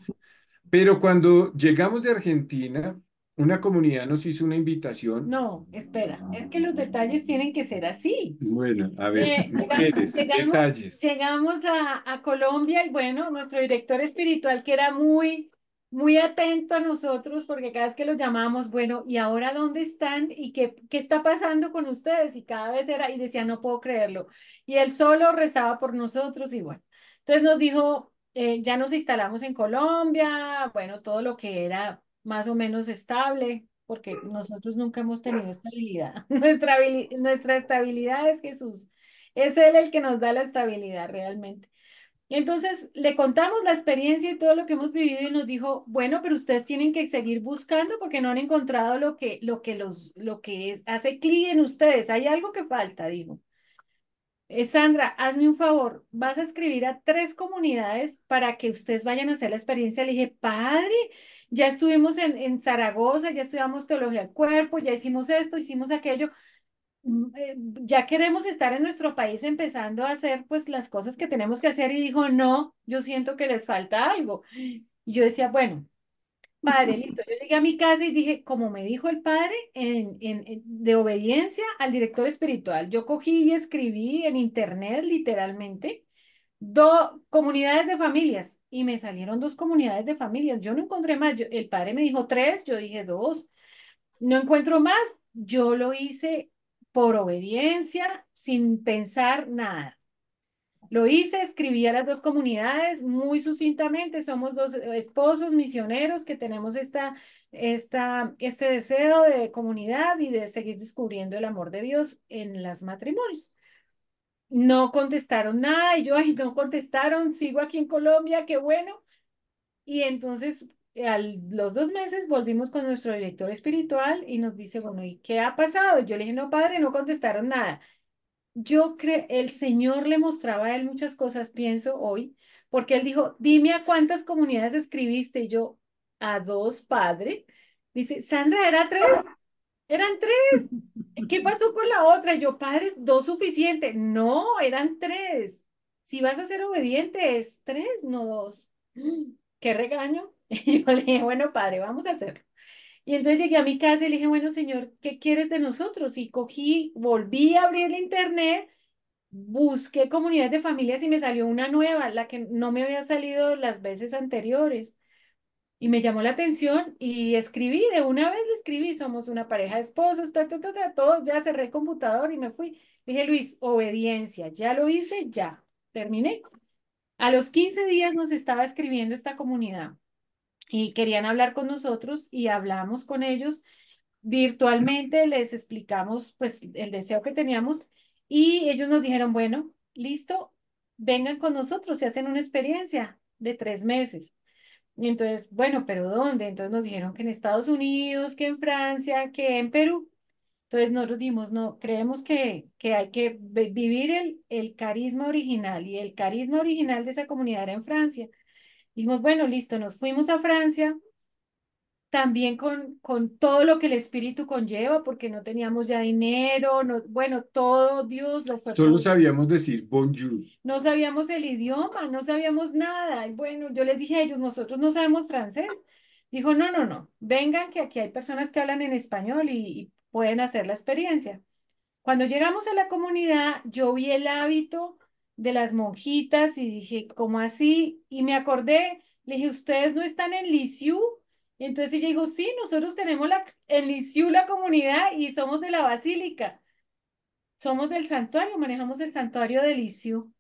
Pero cuando llegamos de Argentina, una comunidad nos hizo una invitación. No, espera, es que los detalles tienen que ser así. Bueno, a ver, eh, llegamos, detalles. Llegamos a, Colombia y bueno, nuestro director espiritual que era muy, muy atento a nosotros porque cada vez que lo llamamos, bueno, ¿y ahora dónde están? ¿Y qué, qué está pasando con ustedes? Y cada vez era, y decía, no puedo creerlo. Y él solo rezaba por nosotros y bueno. Entonces nos dijo, eh, ya nos instalamos en Colombia, bueno, todo lo que era más o menos estable, porque nosotros nunca hemos tenido estabilidad. Nuestra, nuestra estabilidad es Jesús. Es Él el que nos da la estabilidad realmente. Entonces le contamos la experiencia y todo lo que hemos vivido y nos dijo, bueno, pero ustedes tienen que seguir buscando porque no han encontrado lo que, lo que, los, lo que es, hace clic en ustedes. Hay algo que falta, dijo. es eh, Sandra, hazme un favor, vas a escribir a tres comunidades para que ustedes vayan a hacer la experiencia. Le dije, padre, ya estuvimos en, Zaragoza, ya estudiamos teología del cuerpo, ya hicimos esto, hicimos aquello, mm, eh, ya queremos estar en nuestro país empezando a hacer pues las cosas que tenemos que hacer y dijo, no, yo siento que les falta algo. yo decía, bueno, padre, listo. Yo llegué a mi casa y dije, como me dijo el padre, de obediencia al director espiritual, yo cogí y escribí en internet literalmente, dos comunidades de familias y me salieron dos comunidades de familias. Yo no encontré más. el padre me dijo tres, yo dije dos. No encuentro más. Yo lo hice por obediencia, sin pensar nada. Lo hice, escribí a las dos comunidades muy sucintamente. Somos dos esposos misioneros que tenemos esta, esta, este deseo de comunidad y de seguir descubriendo el amor de Dios en las matrimonios no contestaron nada y yo, ay, no contestaron, sigo aquí en Colombia, qué bueno. Y entonces, a los dos meses volvimos con nuestro director espiritual y nos dice, bueno, ¿y qué ha pasado? yo le dije, no, padre, no contestaron nada. Yo creo, el Señor le mostraba a él muchas cosas, pienso hoy, porque él dijo, dime a cuántas comunidades escribiste. Y yo, a dos, padre. Dice, Sandra, era tres eran tres. ¿Qué pasó con la otra? Yo, padre, dos suficiente. No, eran tres. Si vas a ser obediente, es tres, no dos. Qué regaño. Y yo le dije, bueno, padre, vamos a hacerlo. Y entonces llegué a mi casa y le dije, bueno, señor, ¿qué quieres de nosotros? Y cogí, volví a abrir el internet, busqué comunidades de familias y me salió una nueva, la que no me había salido las veces anteriores. Y me llamó la atención y escribí, de una vez le escribí, somos una pareja de esposos, todo, ya cerré el computador y me fui. Dije, Luis, obediencia, ya lo hice, ya, terminé. A los 15 días nos estaba escribiendo esta comunidad y querían hablar con nosotros y hablamos con ellos virtualmente, les explicamos pues el deseo que teníamos y ellos nos dijeron, bueno, listo, vengan con nosotros y hacen una experiencia de tres meses. Y entonces, bueno, pero ¿dónde? Entonces nos dijeron que en Estados Unidos, que en Francia, que en Perú. Entonces nosotros dimos, no, creemos que, que hay que vivir el, el carisma original y el carisma original de esa comunidad era en Francia. Dijimos, bueno, listo, nos fuimos a Francia, también con, con todo lo que el espíritu conlleva, porque no teníamos ya dinero, no, bueno, todo Dios lo fue. Solo sabíamos decir bonjour. No sabíamos el idioma, no sabíamos nada. Y bueno, yo les dije a ellos, nosotros no sabemos francés. Dijo, no, no, no, vengan que aquí hay personas que hablan en español y, pueden hacer la experiencia. Cuando llegamos a la comunidad, yo vi el hábito de las monjitas y dije, ¿cómo así? Y me acordé, le dije, ¿ustedes no están en Lisieux? Entonces ella dijo, sí, nosotros tenemos la, el la comunidad, y somos de la basílica. Somos del santuario, manejamos el santuario de ICIU.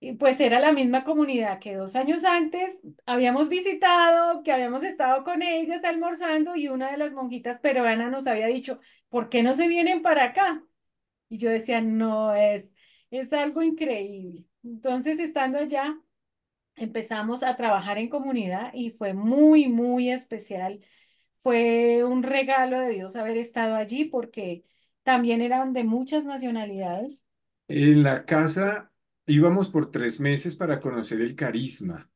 Y pues era la misma comunidad que dos años antes habíamos visitado, que habíamos estado con ellas almorzando y una de las monjitas peruanas nos había dicho, ¿por qué no se vienen para acá? Y yo decía, no, es, es algo increíble. Entonces, estando allá, empezamos a trabajar en comunidad y fue muy, muy especial. Fue un regalo de Dios haber estado allí porque también eran de muchas nacionalidades. En la casa íbamos por tres meses para conocer el carisma,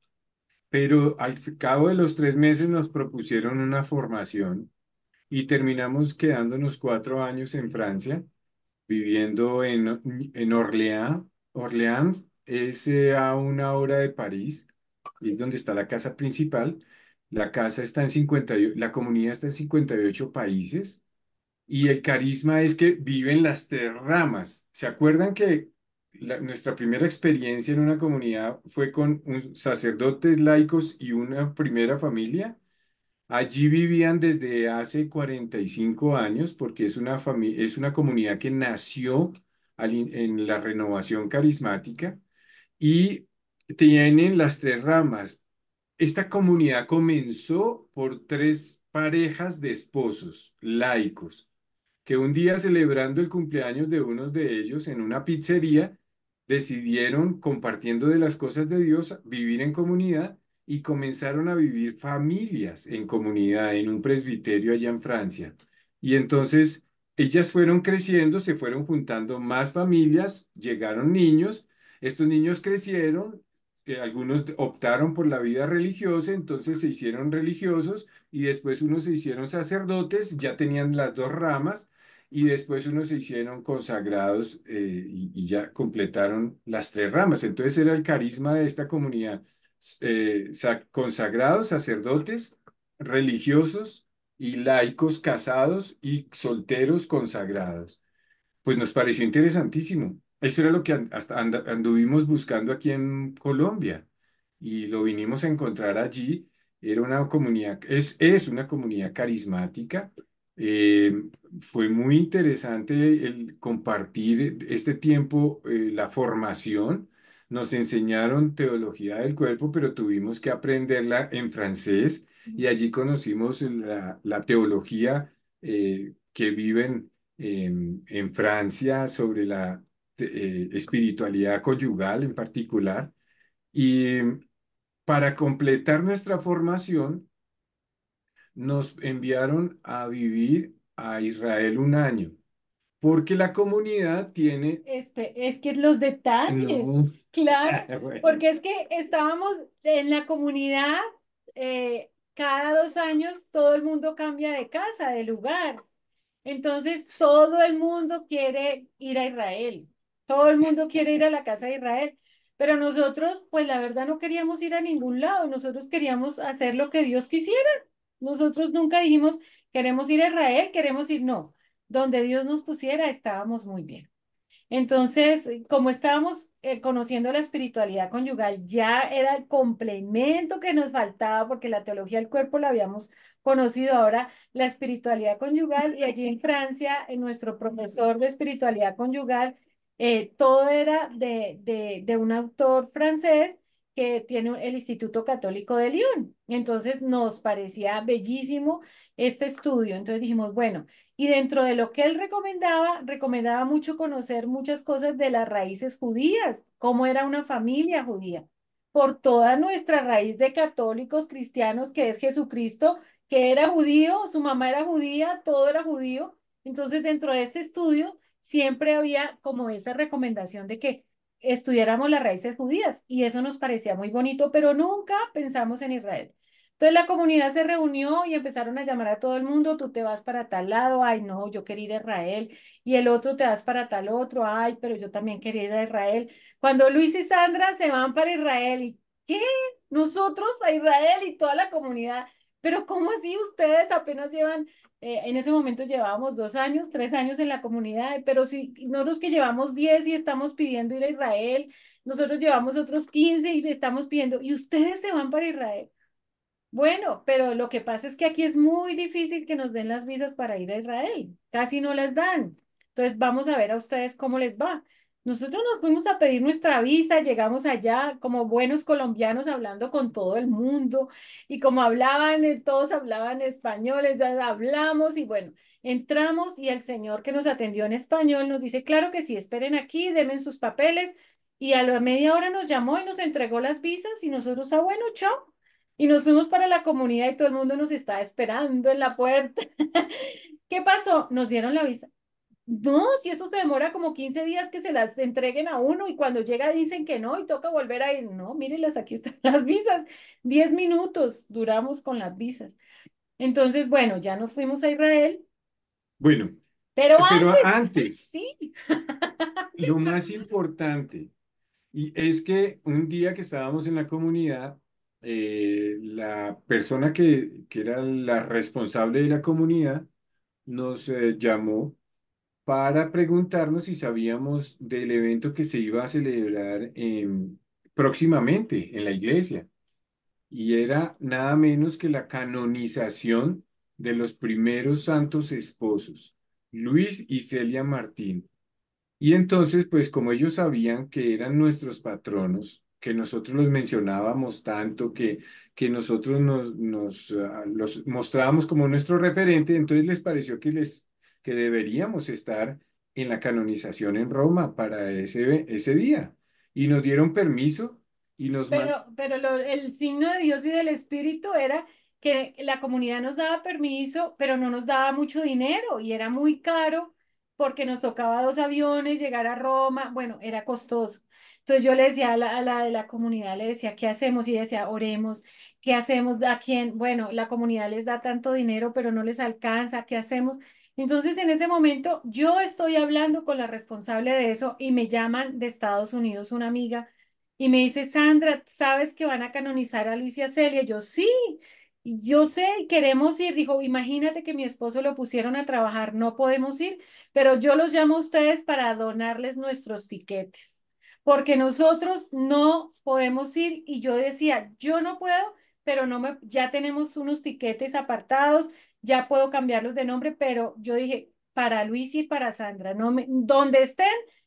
pero al cabo de los tres meses nos propusieron una formación y terminamos quedándonos cuatro años en Francia, viviendo en, en Orleans, Orleans es eh, a una hora de París, es donde está la casa principal. La casa está en la comunidad está en 58 países y el carisma es que viven las tres ramas. ¿Se acuerdan que nuestra primera experiencia en una comunidad fue con un- sacerdotes laicos y una primera familia? Allí vivían desde hace 45 años porque es una es una comunidad que nació en la renovación carismática y tienen las tres ramas. Esta comunidad comenzó por tres parejas de esposos laicos, que un día celebrando el cumpleaños de unos de ellos en una pizzería, decidieron, compartiendo de las cosas de Dios, vivir en comunidad y comenzaron a vivir familias en comunidad, en un presbiterio allá en Francia. Y entonces ellas fueron creciendo, se fueron juntando más familias, llegaron niños estos niños crecieron, algunos optaron por la vida religiosa, entonces se hicieron religiosos y después unos se hicieron sacerdotes, ya tenían las dos ramas y después unos se hicieron consagrados eh, y, ya completaron las tres ramas. Entonces era el carisma de esta comunidad, eh, consagrados, sacerdotes, religiosos y laicos casados y solteros consagrados. Pues nos pareció interesantísimo. Eso era lo que hasta anduvimos buscando aquí en Colombia y lo vinimos a encontrar allí. Era una comunidad, es, es una comunidad carismática. Em, fue muy interesante el compartir este tiempo, eh, la formación. Nos enseñaron teología del cuerpo, pero tuvimos que aprenderla en francés y allí conocimos la, teología eh, que viven en, en Francia sobre la eh, espiritualidad conyugal en particular. Y mm, para completar nuestra formación, nos enviaron a vivir a Israel un año, porque la comunidad tiene... Este, es que los detalles, claro, ah, porque es que estábamos en la comunidad, eh, cada dos años todo el mundo cambia de casa, de lugar, entonces todo el mundo quiere ir a Israel, todo el mundo quiere ir a la casa de Israel, pero nosotros, pues la verdad no queríamos ir a ningún lado, nosotros queríamos hacer lo que Dios quisiera. Nosotros nunca dijimos, queremos ir a Israel, queremos ir, no, donde Dios nos pusiera estábamos muy bien. Entonces, eh, como estábamos eh, conociendo la espiritualidad conyugal, ya era el complemento que nos faltaba, porque la teología del cuerpo la habíamos conocido ahora, la espiritualidad conyugal, y allí en Francia, en nuestro profesor de espiritualidad conyugal eh, todo era de, un autor francés que tiene el Instituto Católico de Lyon. Entonces nos parecía bellísimo este estudio. Entonces dijimos, bueno, y dentro de lo que él recomendaba, recomendaba mucho conocer muchas cosas de las raíces judías, cómo era una familia judía, por toda nuestra raíz de católicos cristianos que es Jesucristo, que era judío, su mamá era judía, todo era judío. Entonces dentro de este estudio siempre había como esa recomendación de que estudiáramos las raíces judías y eso nos parecía muy bonito, pero nunca pensamos en Israel. Entonces la comunidad se reunió y empezaron a llamar a todo el mundo, tú te vas para tal lado, ay no, yo quería ir a Israel, y el otro te vas para tal otro, ay, pero yo también quería ir a Israel. Cuando Luis y Sandra se van para Israel, ¿y qué? Nosotros a Israel y toda la comunidad pero ¿cómo así ustedes apenas llevan, eh, en ese momento llevábamos dos años, tres años en la comunidad, pero si nosotros que llevamos diez y estamos pidiendo ir a Israel, nosotros llevamos otros quince y estamos pidiendo, y ustedes se van para Israel. Bueno, pero lo que pasa es que aquí es muy difícil que nos den las visas para ir a Israel, casi no las dan. Entonces vamos a ver a ustedes cómo les va. Nosotros nos fuimos a pedir nuestra visa, llegamos allá como buenos colombianos hablando con todo el mundo y como hablaban, eh, todos hablaban español, hablamos y bueno, entramos y el señor que nos atendió en español nos dice, claro que sí, esperen aquí, denme sus papeles y a la media hora nos llamó y nos entregó las visas y nosotros, a ah, bueno, chao. Y nos fuimos para la comunidad y todo el mundo nos está esperando en la puerta. ¿Qué pasó? Nos dieron la visa no, si eso se demora como 15 días que se las entreguen a uno y cuando llega dicen que no y toca volver a ir. No, mírenlas, aquí están las visas. 10 minutos duramos con las visas. Entonces, bueno, ya nos fuimos a Israel. Bueno, pero, eh, antes, sí. lo más importante y es que un día que estábamos en la comunidad, eh, la persona que, que, era la responsable de la comunidad nos eh, llamó para preguntarnos si sabíamos del evento que se iba a celebrar próximamente en la iglesia. Y era nada menos que la canonización de los primeros santos esposos, Luis y Celia Martín. Y entonces, pues como ellos sabían que eran nuestros patronos, que nosotros los mencionábamos tanto, que, que nosotros nos, nos ah, los mostrábamos como nuestro referente, entonces les pareció que les que deberíamos estar en la canonización en Roma para ese, ese día. Y nos dieron permiso y nos... Pero, pero el signo de Dios y del Espíritu era que la comunidad nos daba permiso, pero no nos daba mucho dinero y era muy caro porque nos tocaba dos aviones, llegar a Roma, bueno, era costoso. Entonces yo le decía a la, de la comunidad, le decía, ¿qué hacemos? Y decía, oremos, ¿qué hacemos? ¿A quién? Bueno, la comunidad les da tanto dinero, pero no les alcanza, ¿qué hacemos? Entonces, en ese momento, yo estoy hablando con la responsable de eso y me llaman de Estados Unidos una amiga y me dice, Sandra, ¿sabes que van a canonizar a Luis y a Celia? Yo sí, yo sé, queremos ir. Dijo, imagínate que mi esposo lo pusieron a trabajar, no podemos ir, pero yo los llamo a ustedes para donarles nuestros tiquetes, porque nosotros no podemos ir. Y yo decía, yo no puedo, pero no ya tenemos unos tiquetes apartados, ya puedo cambiarlos de nombre, pero yo dije, para Luis y para Sandra, no donde estén,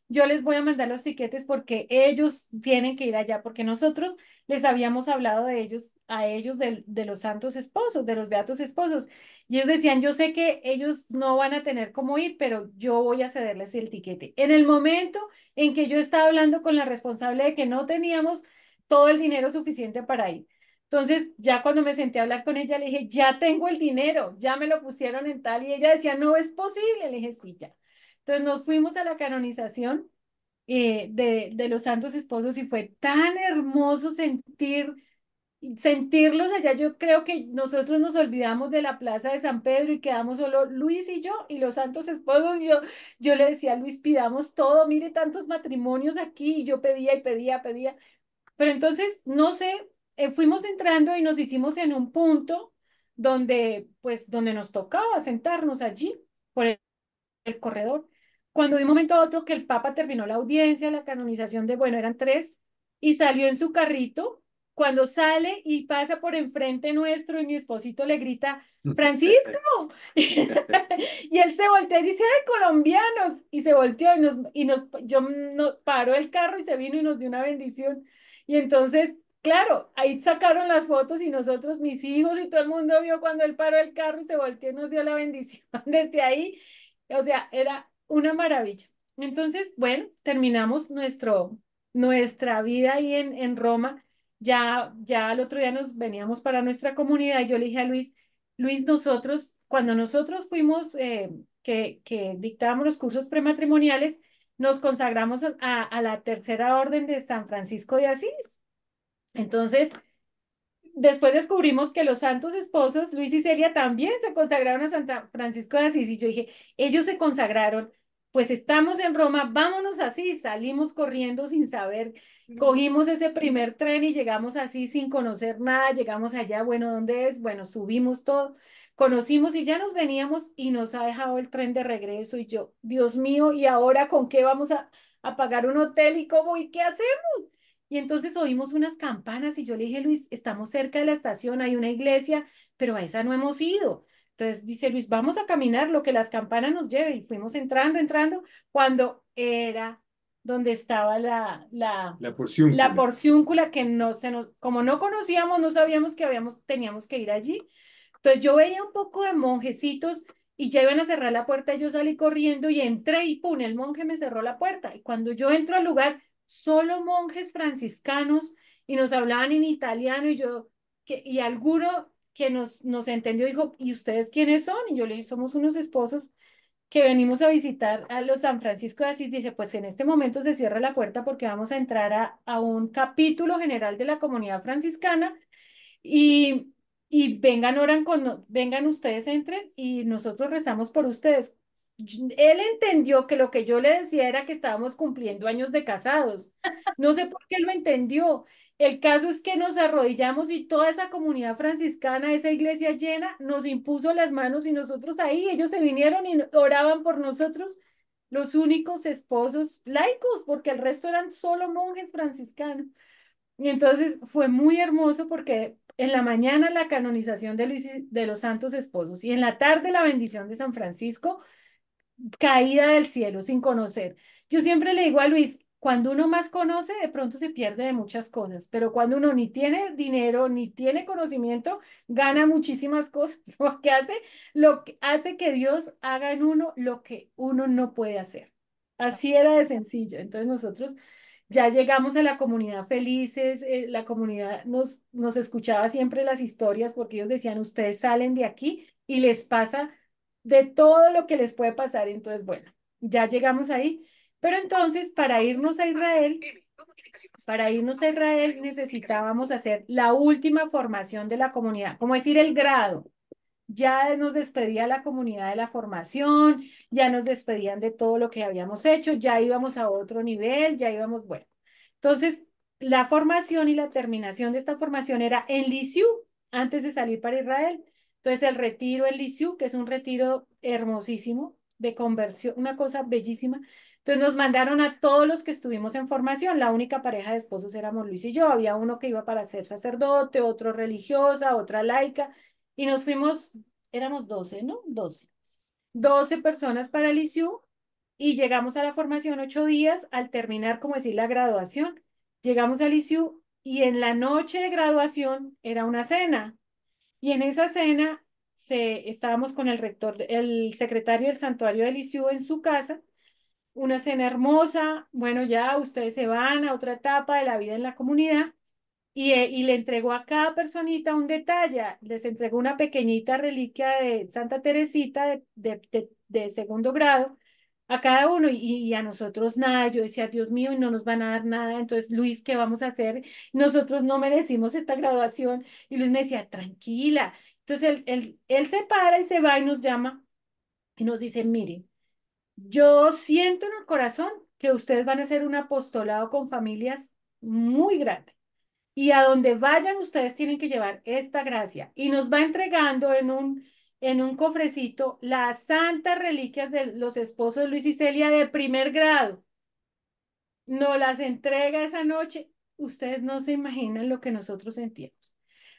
yo les voy a mandar los tiquetes porque ellos tienen que ir allá, porque nosotros les habíamos hablado de ellos, a ellos de, de, los santos esposos, de los beatos esposos. Y ellos decían, yo sé que ellos no van a tener cómo ir, pero yo voy a cederles el tiquete. En el momento en que yo estaba hablando con la responsable de que no teníamos todo el dinero suficiente para ir. Entonces, ya cuando me senté a hablar con ella, le dije, ya tengo el dinero, ya me lo pusieron en tal, y ella decía, no es posible, le dije, sí, ya. Entonces nos fuimos a la canonización eh, de, los santos esposos y fue tan hermoso sentir sentirlos allá, yo creo que nosotros nos olvidamos de la plaza de San Pedro y quedamos solo Luis y yo y los santos esposos. Yo, yo le decía a Luis, pidamos todo, mire tantos matrimonios aquí y yo pedía y pedía, pedía. Pero entonces, no sé, eh, fuimos entrando y nos hicimos en un punto donde, pues, donde nos tocaba sentarnos allí por el, corredor. Cuando de un momento a otro que el Papa terminó la audiencia, la canonización de, bueno, eran tres, y salió en su carrito, cuando sale y pasa por enfrente nuestro y mi esposito le grita, Francisco. y él se volteó y dice, ay, colombianos. Y se volteó y nos, y nos, yo nos paró el carro y se vino y nos dio una bendición. Y entonces Claro, ahí sacaron las fotos y nosotros, mis hijos y todo el mundo vio cuando él paró el carro y se volteó y nos dio la bendición desde ahí. O sea, era una maravilla. Entonces, bueno, terminamos nuestro, nuestra vida ahí en, en Roma. Ya, ya otro día nos veníamos para nuestra comunidad y yo le dije a Luis, Luis, nosotros, cuando nosotros fuimos, eh, que, que dictábamos los cursos prematrimoniales, nos consagramos a, a, la tercera orden de San Francisco de Asís. Entonces, después descubrimos que los santos esposos, Luis y Celia, también se consagraron a San Francisco de Asís. Y yo dije, ellos se consagraron, pues estamos en Roma, vámonos así. Salimos corriendo sin saber. Cogimos ese primer tren y llegamos así sin conocer nada. Llegamos allá, bueno, ¿dónde es? Bueno, subimos todo. Conocimos y ya nos veníamos y nos ha dejado el tren de regreso. Y yo, Dios mío, ¿y ahora con qué vamos a, a pagar un hotel y cómo y qué hacemos? Y entonces oímos unas campanas y yo le dije, Luis, estamos cerca de la estación, hay una iglesia, pero a esa no hemos ido. Entonces dice Luis, vamos a caminar lo que las campanas nos lleven. Y fuimos entrando, entrando, cuando era donde estaba la, la, la, porciúncula. la que no se nos, como no conocíamos, no sabíamos que habíamos, teníamos que ir allí. Entonces yo veía un poco de monjecitos y ya iban a cerrar la puerta, yo salí corriendo y entré y pum, el monje me cerró la puerta. Y cuando yo entro al lugar, solo monjes franciscanos y nos hablaban en italiano y yo, que, y alguno que nos, nos entendió dijo, ¿y ustedes quiénes son? Y yo le dije, somos unos esposos que venimos a visitar a los San Francisco de Asís. Dije, pues en este momento se cierra la puerta porque vamos a entrar a, a un capítulo general de la comunidad franciscana y, y vengan, oran con, vengan ustedes, entren y nosotros rezamos por ustedes él entendió que lo que yo le decía era que estábamos cumpliendo años de casados. No sé por qué lo entendió. El caso es que nos arrodillamos y toda esa comunidad franciscana, esa iglesia llena, nos impuso las manos y nosotros ahí, ellos se vinieron y oraban por nosotros, los únicos esposos laicos, porque el resto eran solo monjes franciscanos. Y entonces fue muy hermoso porque en la mañana la canonización de, Luis, de los santos esposos y en la tarde la bendición de San Francisco caída del cielo sin conocer. Yo siempre le digo a Luis, cuando uno más conoce, de pronto se pierde de muchas cosas, pero cuando uno ni tiene dinero, ni tiene conocimiento, gana muchísimas cosas, porque hace lo que hace que Dios haga en uno lo que uno no puede hacer. Así era de sencillo. Entonces nosotros ya llegamos a la comunidad felices, eh, la comunidad nos, nos escuchaba siempre las historias porque ellos decían, ustedes salen de aquí y les pasa de todo lo que les puede pasar. Entonces, bueno, ya llegamos ahí. Pero entonces, para irnos a Israel, para irnos a Israel necesitábamos hacer la última formación de la comunidad, como decir el grado. Ya nos despedía la comunidad de la formación, ya nos despedían de todo lo que habíamos hecho, ya íbamos a otro nivel, ya íbamos, bueno. Entonces, la formación y la terminación de esta formación era en Lisiu, antes de salir para Israel. Entonces el retiro Elisiu, que es un retiro hermosísimo de conversión, una cosa bellísima. Entonces nos mandaron a todos los que estuvimos en formación, la única pareja de esposos éramos Luis y yo, había uno que iba para ser sacerdote, otro religiosa, otra laica, y nos fuimos, éramos 12, ¿no? 12. 12 personas para el y llegamos a la formación ocho días, al terminar, como decir, la graduación, llegamos a ICU y en la noche de graduación era una cena y en esa cena se, estábamos con el rector, el secretario del santuario de ICU en su casa, una cena hermosa, bueno, ya ustedes se van a otra etapa de la vida en la comunidad. Y, eh, le entregó a cada personita un detalle, les entregó una pequeñita reliquia de Santa Teresita de segundo grado a cada uno y, a nosotros nada. Yo decía, Dios mío, y no nos van a dar nada. Entonces, Luis, ¿qué vamos a hacer? Nosotros no merecimos esta graduación. Y Luis me decía, tranquila. Entonces, él, él, se para y se va y nos llama y nos dice, miren, yo siento en el corazón que ustedes van a hacer un apostolado con familias muy grande. Y a donde vayan, ustedes tienen que llevar esta gracia. Y nos va entregando en un en un cofrecito las santas reliquias de los esposos de Luis y Celia de primer grado. no las entrega esa noche. Ustedes no se imaginan lo que nosotros sentimos.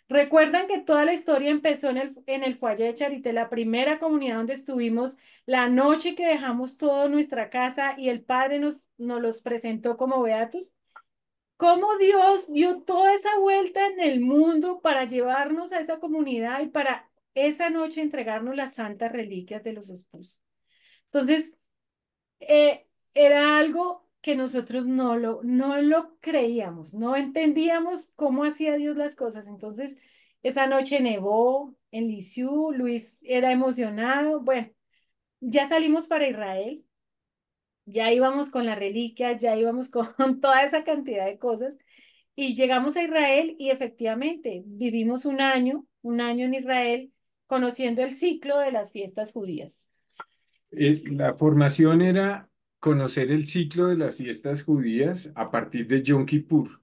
Recuerdan que toda la historia empezó en el, en el Fuelle de Charité, la primera comunidad donde estuvimos, la noche que dejamos toda nuestra casa y el Padre nos, nos los presentó como beatos. Cómo Dios dio toda esa vuelta en el mundo para llevarnos a esa comunidad y para esa noche entregarnos las santas reliquias de los esposos. Entonces, eh, era algo que nosotros no lo, no lo creíamos, no entendíamos cómo hacía Dios las cosas. Entonces, esa noche nevó en Lisiu, Luis era emocionado. Bueno, ya salimos para Israel, ya íbamos con la reliquia, ya íbamos con toda esa cantidad de cosas. Y llegamos a Israel y efectivamente vivimos un año, un año en Israel conociendo el ciclo de las fiestas judías. Eh, la formación era conocer el ciclo de las fiestas judías a partir de Yom Kippur,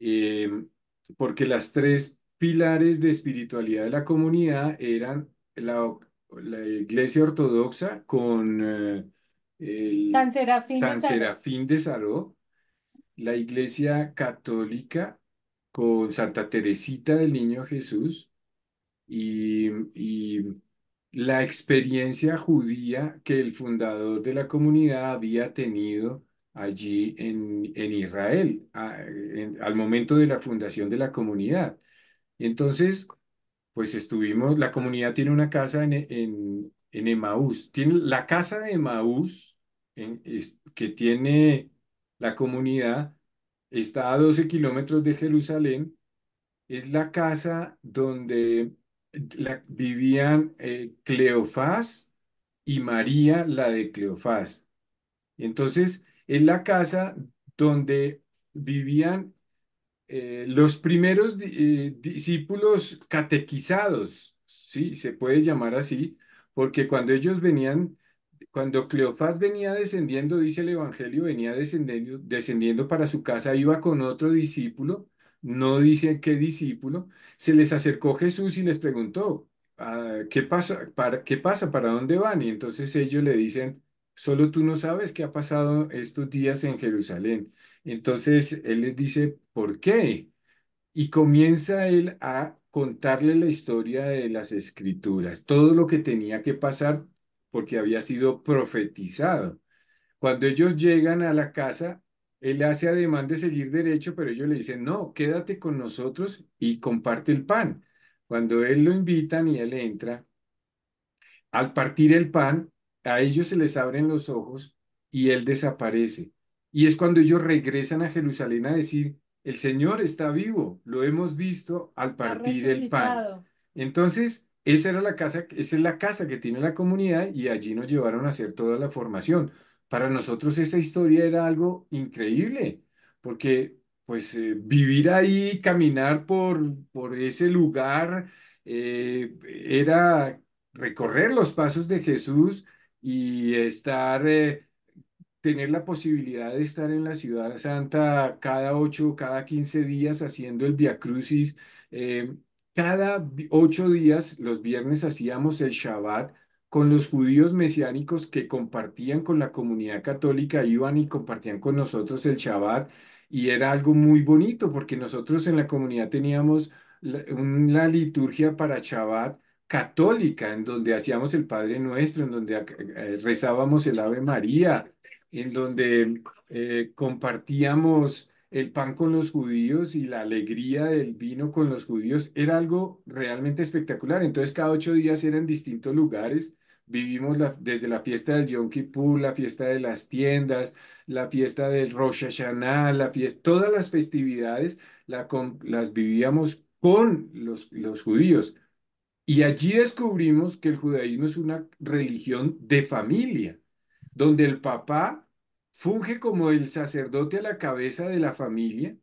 eh, porque las tres pilares de espiritualidad de la comunidad eran la, iglesia ortodoxa con San eh, Serafín, San Serafín de Saró, la iglesia católica con Santa Teresita del Niño Jesús y, la experiencia judía que el fundador de la comunidad había tenido allí en, en Israel al momento de la fundación de la comunidad. Entonces, pues estuvimos, la comunidad tiene una casa en, en, Emaús, tiene la casa de Emaús que tiene la comunidad, está a 12 kilómetros de Jerusalén, es la casa donde vivían eh, Cleofás y María, la de Cleofás. Entonces, es la casa donde vivían eh, los primeros eh, discípulos catequizados, ¿sí? Se puede llamar así, porque cuando ellos venían, cuando Cleofás venía descendiendo, dice el Evangelio, venía descendiendo, descendiendo para su casa, iba con otro discípulo no dice qué discípulo, se les acercó Jesús y les preguntó, ah, ¿qué pasa? ¿Para, ¿Qué pasa? ¿Para dónde van? Y entonces ellos le dicen, solo tú no sabes qué ha pasado estos días en Jerusalén. Entonces él les dice, ¿por qué? Y comienza él a contarle la historia de las escrituras, todo lo que tenía que pasar porque había sido profetizado. Cuando ellos llegan a la casa, él hace ademán de seguir derecho, pero ellos le dicen, no, quédate con nosotros y comparte el pan. Cuando él lo invitan y él entra, al partir el pan, a ellos se les abren los ojos y él desaparece. Y es cuando ellos regresan a Jerusalén a decir, el Señor está vivo, lo hemos visto al partir el pan. Entonces, esa era la casa, esa es la casa que tiene la comunidad y allí nos llevaron a hacer toda la formación. Para nosotros esa historia era algo increíble, porque pues eh, vivir ahí, caminar por, por ese lugar, eh, era recorrer los pasos de Jesús y estar, eh, tener la posibilidad de estar en la ciudad santa cada ocho, cada quince días haciendo el Via Crucis. cada ocho días, los viernes hacíamos el Shabbat, con los judíos mesiánicos que compartían con la comunidad católica, iban y compartían con nosotros el Shabbat y era algo muy bonito porque nosotros en la comunidad teníamos una liturgia para Shabbat católica, en donde hacíamos el Padre Nuestro, en donde eh, eh, rezábamos el Ave María, en donde eh, compartíamos el pan con los judíos y la alegría del vino con los judíos, era algo realmente espectacular. Entonces cada ocho días eran distintos lugares Vivimos desde la fiesta del Yom Kippur, la fiesta de las tiendas, la fiesta del Rosh Hashanah, la fiesta, todas las festividades las vivíamos con los, judíos. Y allí descubrimos que el judaísmo es una religión de familia, donde el papá funge como el sacerdote a la cabeza de la familia,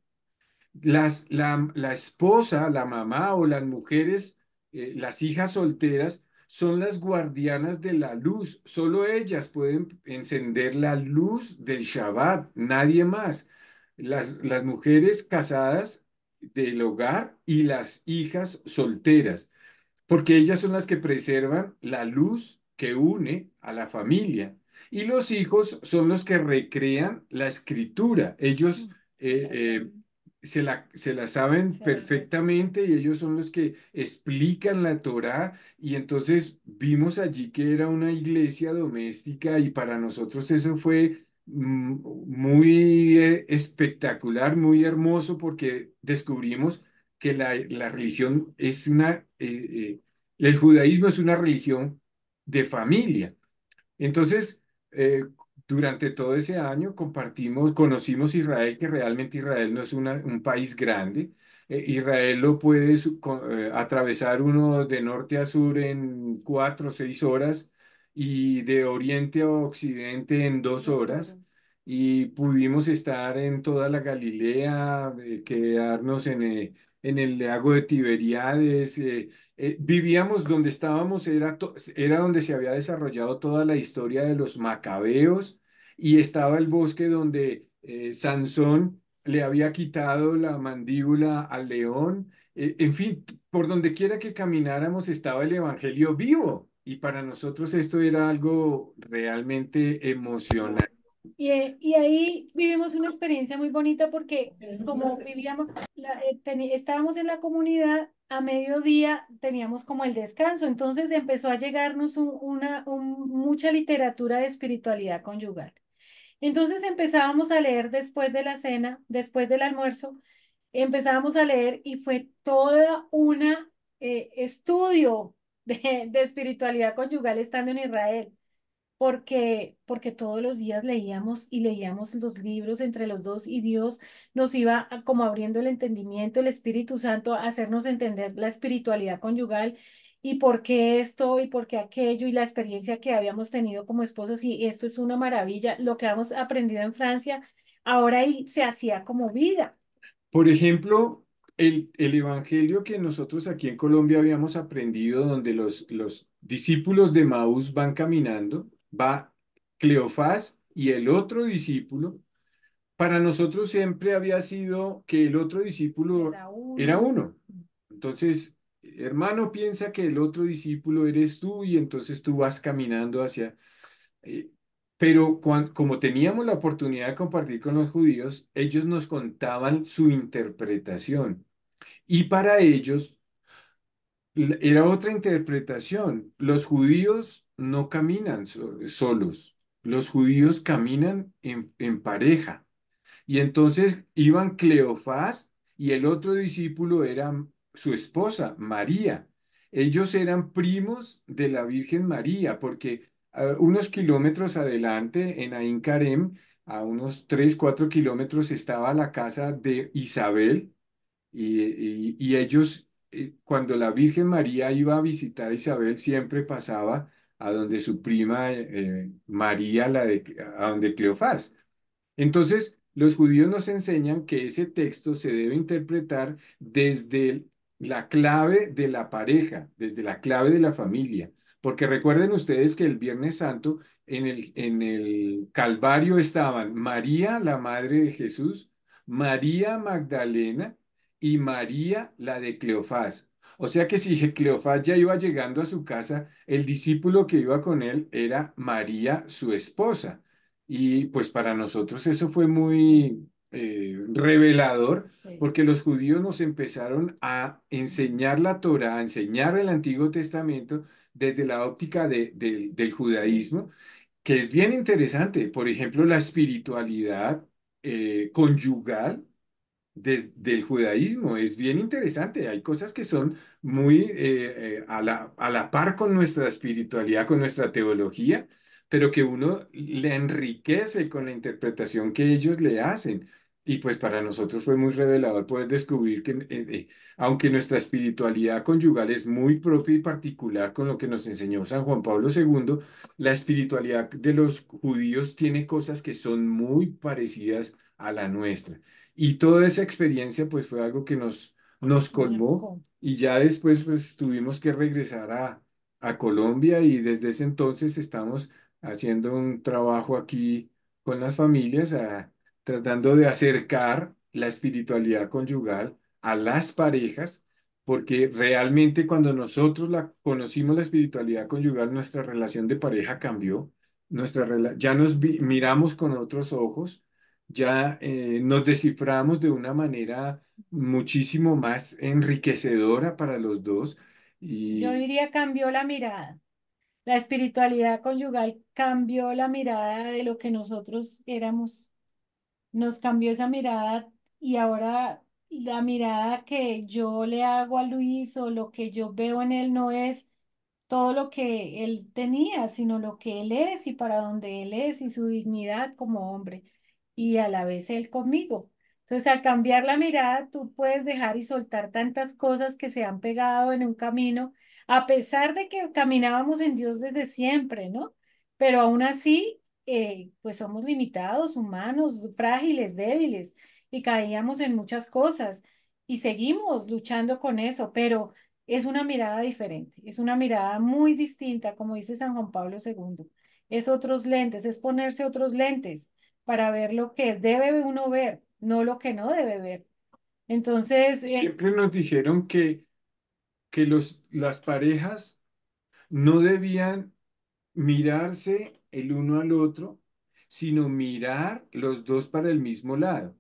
las, la, esposa, la mamá o las mujeres, eh, las hijas solteras, son las guardianas de la luz. Solo ellas pueden encender la luz del Shabbat, nadie más. Las, las mujeres casadas del hogar y las hijas solteras, porque ellas son las que preservan la luz que une a la familia. Y los hijos son los que recrean la escritura. Ellos mm. eh, eh, se la, saben perfectamente y ellos son los que explican la Torah y entonces vimos allí que era una iglesia doméstica y para nosotros eso fue mm, muy eh, espectacular, muy hermoso porque descubrimos que la, religión es una, eh, eh, el judaísmo es una religión de familia. Entonces, eh, durante todo ese año compartimos, conocimos Israel, que realmente Israel no es un país grande. Eh, Israel lo puede eh, atravesar uno de norte a sur en cuatro o seis horas y de oriente a occidente en dos horas. Y pudimos estar en toda la Galilea, eh, quedarnos en, el lago de Tiberíades. vivíamos donde estábamos, era, era donde se había desarrollado toda la historia de los macabeos y estaba el bosque donde eh, Sansón le había quitado la mandíbula al león. Eh, en fin, por donde quiera que camináramos estaba el Evangelio vivo y para nosotros esto era algo realmente emocionante y, eh, y, ahí vivimos una experiencia muy bonita porque como vivíamos, eh, estábamos en la comunidad, a mediodía teníamos como el descanso, entonces empezó a llegarnos una, mucha literatura de espiritualidad conyugal. Entonces empezábamos a leer después de la cena, después del almuerzo, empezábamos a leer y fue toda una eh, estudio de, de espiritualidad conyugal estando en Israel porque, porque todos los días leíamos y leíamos los libros entre los dos y Dios nos iba ah, como abriendo el entendimiento, el Espíritu Santo, a hacernos entender la espiritualidad conyugal y por qué esto y por qué aquello y la experiencia que habíamos tenido como esposos y esto es una maravilla, lo que hemos aprendido en Francia, ahora ahí se hacía como vida. Por ejemplo, el, el, evangelio que nosotros aquí en Colombia habíamos aprendido, donde los, los discípulos de Maús van caminando va Cleofás y el otro discípulo. Para nosotros siempre había sido que el otro discípulo era uno. Entonces, hermano piensa que el otro discípulo eres tú y entonces tú vas caminando hacia... Eh, pero como teníamos la oportunidad de compartir con los judíos, ellos nos contaban su interpretación. Y para ellos era otra interpretación. Los judíos no caminan solos, los judíos caminan en, pareja. Y entonces iban Cleofás y el otro discípulo era su esposa, María. Ellos eran primos de la Virgen María, porque ah, unos kilómetros adelante, en Ain Karem, a unos 3, 4 kilómetros, estaba la casa de Isabel, y, ellos, eh, cuando la Virgen María iba a visitar a Isabel, siempre pasaba a donde su prima eh, María, la de, a donde Cleofás. Entonces, los judíos nos enseñan que ese texto se debe interpretar desde la clave de la pareja, desde la clave de la familia. Porque recuerden ustedes que el Viernes Santo en el, en el Calvario estaban María, la madre de Jesús, María Magdalena y María, la de Cleofás. O sea que si Cleofás ya iba llegando a su casa, el discípulo que iba con él era María, su esposa. Y pues para nosotros eso fue muy eh, revelador, porque los judíos nos empezaron a enseñar la Torah, a enseñar el Antiguo Testamento desde la óptica de, del judaísmo, que es bien interesante. Por ejemplo, la espiritualidad eh, conyugal desde el judaísmo. Es bien interesante. Hay cosas que son muy eh, eh, a, la, par con nuestra espiritualidad, con nuestra teología, pero que uno le enriquece con la interpretación que ellos le hacen. Y pues para nosotros fue muy revelador poder descubrir que, eh, aunque nuestra espiritualidad conyugal es muy propia y particular con lo que nos enseñó San Juan Pablo II, la espiritualidad de los judíos tiene cosas que son muy parecidas a la nuestra. Y toda esa experiencia pues fue algo que nos, nos colmó y ya después pues tuvimos que regresar a, Colombia y desde ese entonces estamos haciendo un trabajo aquí con las familias, ah, tratando de acercar la espiritualidad conyugal a las parejas, porque realmente cuando nosotros la, conocimos la espiritualidad conyugal, nuestra relación de pareja cambió, nuestra ya nos miramos con otros ojos, ya eh, nos desciframos de una manera muchísimo más enriquecedora para los dos. Y... Yo diría cambió la mirada. La espiritualidad conyugal cambió la mirada de lo que nosotros éramos. Nos cambió esa mirada y ahora la mirada que yo le hago a Luis o lo que yo veo en él no es todo lo que él tenía, sino lo que él es y para dónde él es y su dignidad como hombre y a la vez Él conmigo. Entonces, al cambiar la mirada, tú puedes dejar y soltar tantas cosas que se han pegado en un camino, a pesar de que caminábamos en Dios desde siempre, ¿no? Pero aún así, eh, pues somos limitados, humanos, frágiles, débiles, y caíamos en muchas cosas y seguimos luchando con eso, pero es una mirada diferente, es una mirada muy distinta, como dice San Juan Pablo II. Es otros lentes, es ponerse otros lentes para ver lo que debe uno ver, no lo que no debe ver. Entonces... Eh, Siempre nos dijeron que, que las parejas no debían mirarse el uno al otro, sino mirar los dos para el mismo lado.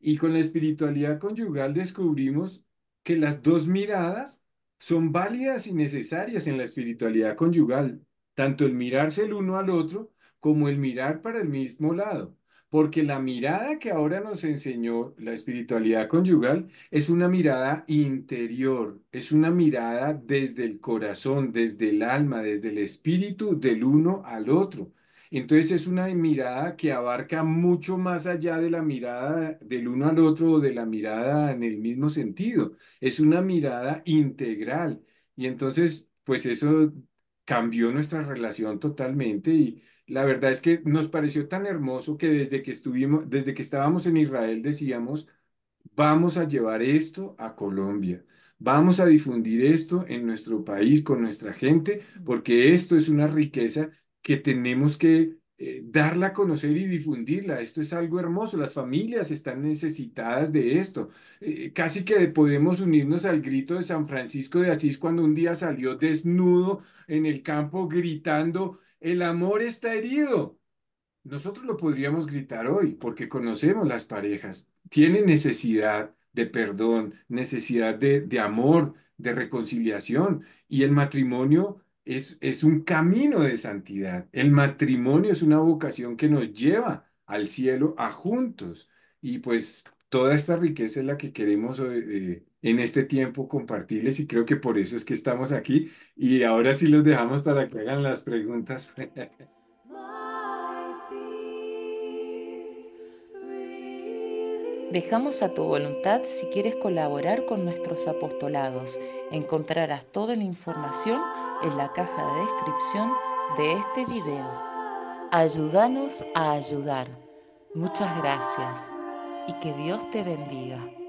Y con la espiritualidad conyugal descubrimos que las dos miradas son válidas y necesarias en la espiritualidad conyugal, tanto el mirarse el uno al otro como el mirar para el mismo lado, porque la mirada que ahora nos enseñó la espiritualidad conyugal es una mirada interior, es una mirada desde el corazón, desde el alma, desde el espíritu, del uno al otro. Entonces es una mirada que abarca mucho más allá de la mirada del uno al otro o de la mirada en el mismo sentido. Es una mirada integral. Y entonces, pues eso cambió nuestra relación totalmente y la verdad es que nos pareció tan hermoso que desde que estuvimos, desde que estábamos en Israel decíamos, vamos a llevar esto a Colombia. Vamos a difundir esto en nuestro país con nuestra gente, porque esto es una riqueza que tenemos que eh, darla a conocer y difundirla. Esto es algo hermoso. Las familias están necesitadas de esto. Eh, eh, casi que podemos unirnos al grito de San Francisco de Asís cuando un día salió desnudo en el campo gritando, el amor está herido. Nosotros lo podríamos gritar hoy porque conocemos las parejas. Tienen necesidad de perdón, necesidad de, amor, de reconciliación. Y el matrimonio es, es un camino de santidad. El matrimonio es una vocación que nos lleva al cielo a juntos. Y pues toda esta riqueza es la que queremos eh, eh en este tiempo compartirles y creo que por eso es que estamos aquí y ahora sí los dejamos para que hagan las preguntas. Dejamos a tu voluntad si quieres colaborar con nuestros apostolados. Encontrarás toda la información en la caja de descripción de este video. Ayúdanos a ayudar. Muchas gracias y que Dios te bendiga.